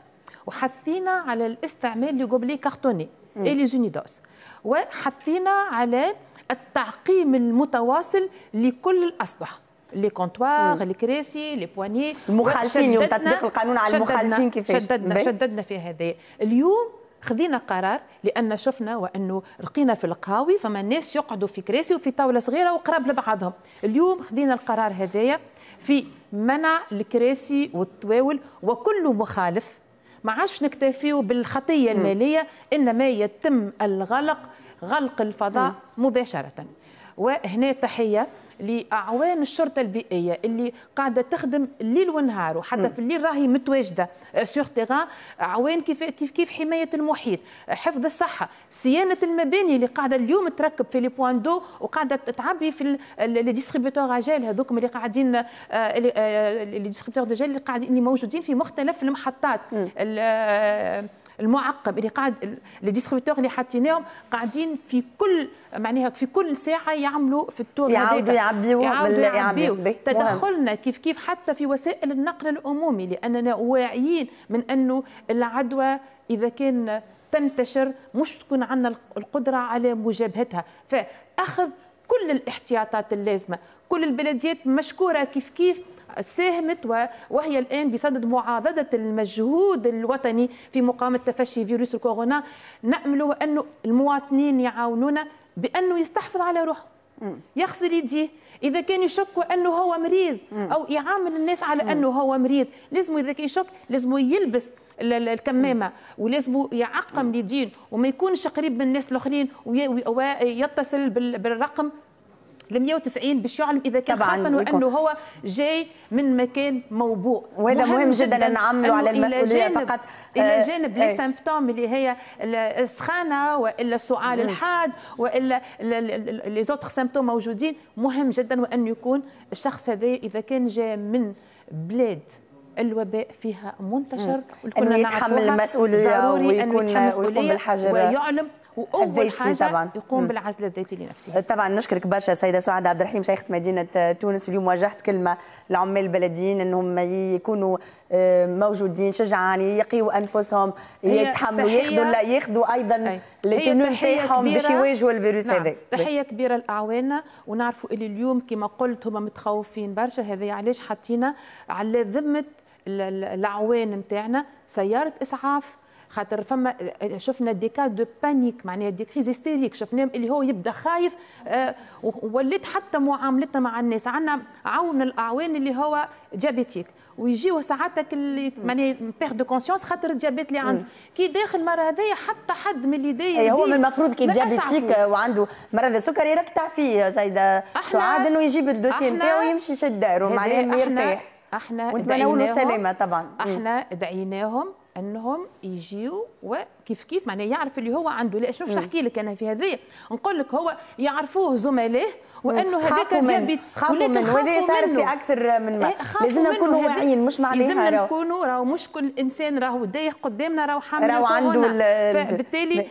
وحثينا على الاستعمال لي كارتوني اي لي زونيدوس وحثينا على التعقيم المتواصل لكل الاسطح لي كونتوار لي لي بواني المخالفين يوم تطبيق القانون على المخالفين كيفاش شددنا شددنا في هذا اليوم خذينا قرار لان شفنا وانه لقينا في القهاوي فما ناس يقعدوا في كراسي وفي طاوله صغيره وقراب لبعضهم اليوم خذينا القرار هذايا في منع الكراسي والطواول وكل مخالف ما عادش نكتفيو بالخطيه الماليه انما يتم الغلق غلق الفضاء مباشره وهنا تحيه لاعوان الشرطه البيئيه اللي قاعده تخدم الليل ونهار وحتى في الليل راهي متواجده سور آه، تيغان اعوان كيف كيف كيف حمايه المحيط آه، حفظ الصحه صيانه المباني اللي قاعده اليوم تركب في لي بوان دو وقاعده تعبي في لي ديستريبيتور عجال هذوك اللي قاعدين آه، لي ديستريبيتور دو جيل اللي قاعدين اللي موجودين في مختلف المحطات المعقب اللي قاعد لي ديستريبيتور اللي حاطينهم قاعدين في كل معناها في كل ساعه يعملوا في التور يعاودوا يعبيو يعبيو يعني تدخلنا كيف كيف حتى في وسائل النقل العمومي لاننا واعيين من انه العدوى اذا كان تنتشر مش تكون عندنا القدره على مجابهتها فاخذ كل الاحتياطات اللازمه كل البلديات مشكوره كيف كيف ساهمت وهي الآن بصدد معاضده المجهود الوطني في مقاومة تفشي فيروس الكورونا نأمل أن المواطنين يعاونونا بأنه يستحفظ على روحه يغسل يديه اذا كان يشك انه هو مريض او يعامل الناس على انه هو مريض لازم اذا كان يشك لازم يلبس الكمامه ولازم يعقم لدين وما يكونش قريب من الناس الاخرين ويتصل بالرقم ل 190 باش يعلم اذا كان خاصه وانه هو جاي من مكان موبوء وهذا مهم, مهم جدا, جداً نعملوا على المسؤوليه جانب فقط الى آه، جانب إيه. لي سيمبتوم اللي هي السخانه والا السعال الحاد والا لي زوتر سيمبتوم موجودين مهم جدا وانه يكون الشخص هذا اذا كان جاي من بلاد الوباء فيها منتشر انه يتحمل المسؤوليه ضروري ويكون أن يتحمل مسؤولية ويكون بالحجر ويعلم واول حاجه طبعاً. يقوم مم. بالعزل الذاتي لنفسه أه، طبعا نشكرك برشا سيده سعاد عبد الرحيم شيخه مدينه أه، تونس اليوم واجهت كلمه لعمال البلديين انهم يكونوا أه، موجودين شجعان يقيوا انفسهم يتحملوا ياخذوا ياخذوا ايضا التنون نتاعهم باش يواجهوا الفيروس هذا نعم. تحيه كبيره لاعواننا ونعرفوا اللي اليوم كما قلت هما متخوفين برشا هذا يعني علاش حطينا على ذمه العوان نتاعنا سياره اسعاف خاطر فما شفنا دي كا دو بانيك معناها دي كريز هيستيريك شفناهم اللي هو يبدا خايف آه، ولات حتى معاملتنا مع الناس عندنا عون الاعوان اللي هو ديابيتيك ويجيو ساعاتك اللي معناها بيغ دو كونسيونس خاطر الديابيت اللي عنده كي داخل المره هذيا حتى حد من اللي داير أيوة، هو من المفروض كي ديابيتيك وعنده مرض السكري راك فيه سيده سعاد انه يجيب الدوسي نتاعو ويمشي يشد داره معناها يرتاح احنا دعيناهم سلامه طبعا احنا دعيناهم انهم يجيوا كيف كيف معناه يعرف اللي هو عنده ليش مش نحكي لك انا في هذه نقول لك هو يعرفوه زملائه وانه هذاك جابت خافوا منه وهذا صارت في اكثر من مره إيه، لازم نكون واعيين مش معناها لازم نكونوا راهو مش كل انسان راهو دايق قدامنا راهو حامل راهو عنده فبالتالي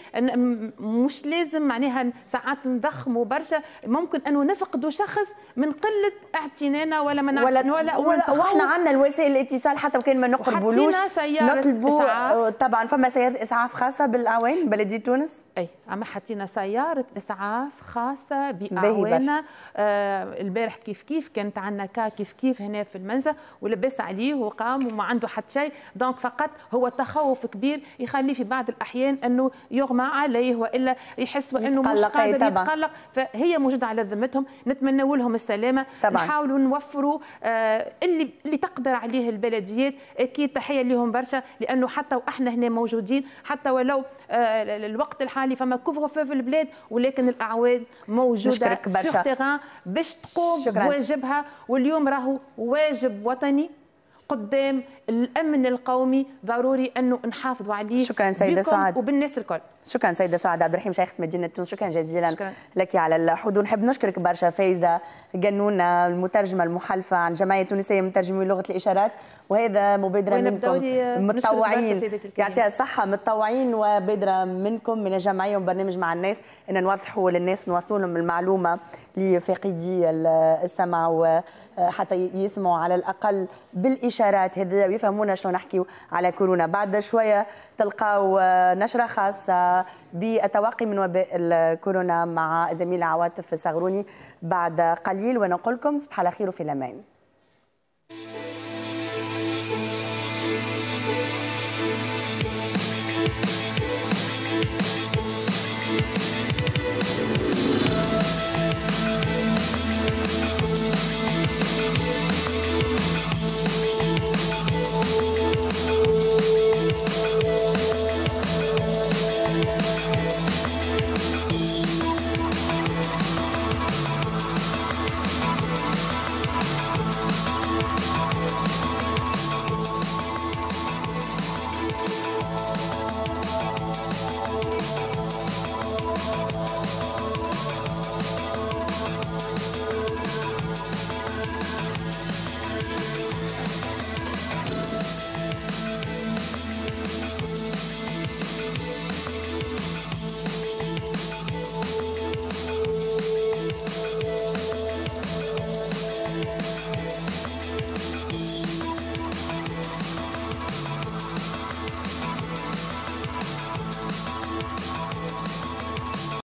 مش لازم معناها ساعات نضخموا برشا ممكن انه نفقدوا شخص من قله اعتنانا ولا من ولا ولا, ولا واحنا عندنا الوسائل الاتصال حتى وكان ما نقربولوش نطلبوا طبعا فما سيارات اسعاف خاصة خاصه بالاعوان بلديه تونس اي عم حطينا سياره اسعاف خاصه باعواننا آه البارح كيف كيف كانت عندنا كا كيف كيف هنا في المنزل ولبس عليه وقام وما عنده حتى شيء دونك فقط هو تخوف كبير يخليه في بعض الاحيان انه يغمى عليه والا يحس انه مش قادر يتقلق فهي موجوده على ذمتهم نتمنى لهم السلامه طبعا. نحاولوا نوفروا آه اللي اللي تقدر عليه البلديات اكيد تحيه لهم برشا لانه حتى واحنا هنا موجودين حتى ولو آه، الوقت الحالي فما كوفر في البلاد ولكن الاعواد موجوده سور باش تقوم بواجبها واليوم راهو واجب وطني قدام الامن القومي ضروري انه نحافظوا عليه شكرا سيده سعاد وبالناس الكل شكرا سيده سعاد عبد الرحيم شيخه مدينه تونس شكرا جزيلا لك على الحضور نحب نشكرك برشا فايزه قنونه المترجمه المحلفه عن جمعيه تونسيه مترجمي لغه الاشارات وهذا مبادره منكم متطوعين يعطيها الصحه متطوعين وبادره منكم من الجمعيه وبرنامج مع الناس ان نوضحوا للناس نوصلوا لهم المعلومه لفاقدي السمع و حتى يسمعوا على الاقل بالاشارات هذه ويفهمونا شنو نحكيو على كورونا بعد شويه تلقاو آه، نشره خاصه بالتوقي من وباء الكورونا مع زميل عواطف صغروني بعد قليل ونقول لكم صباح الخير في الامان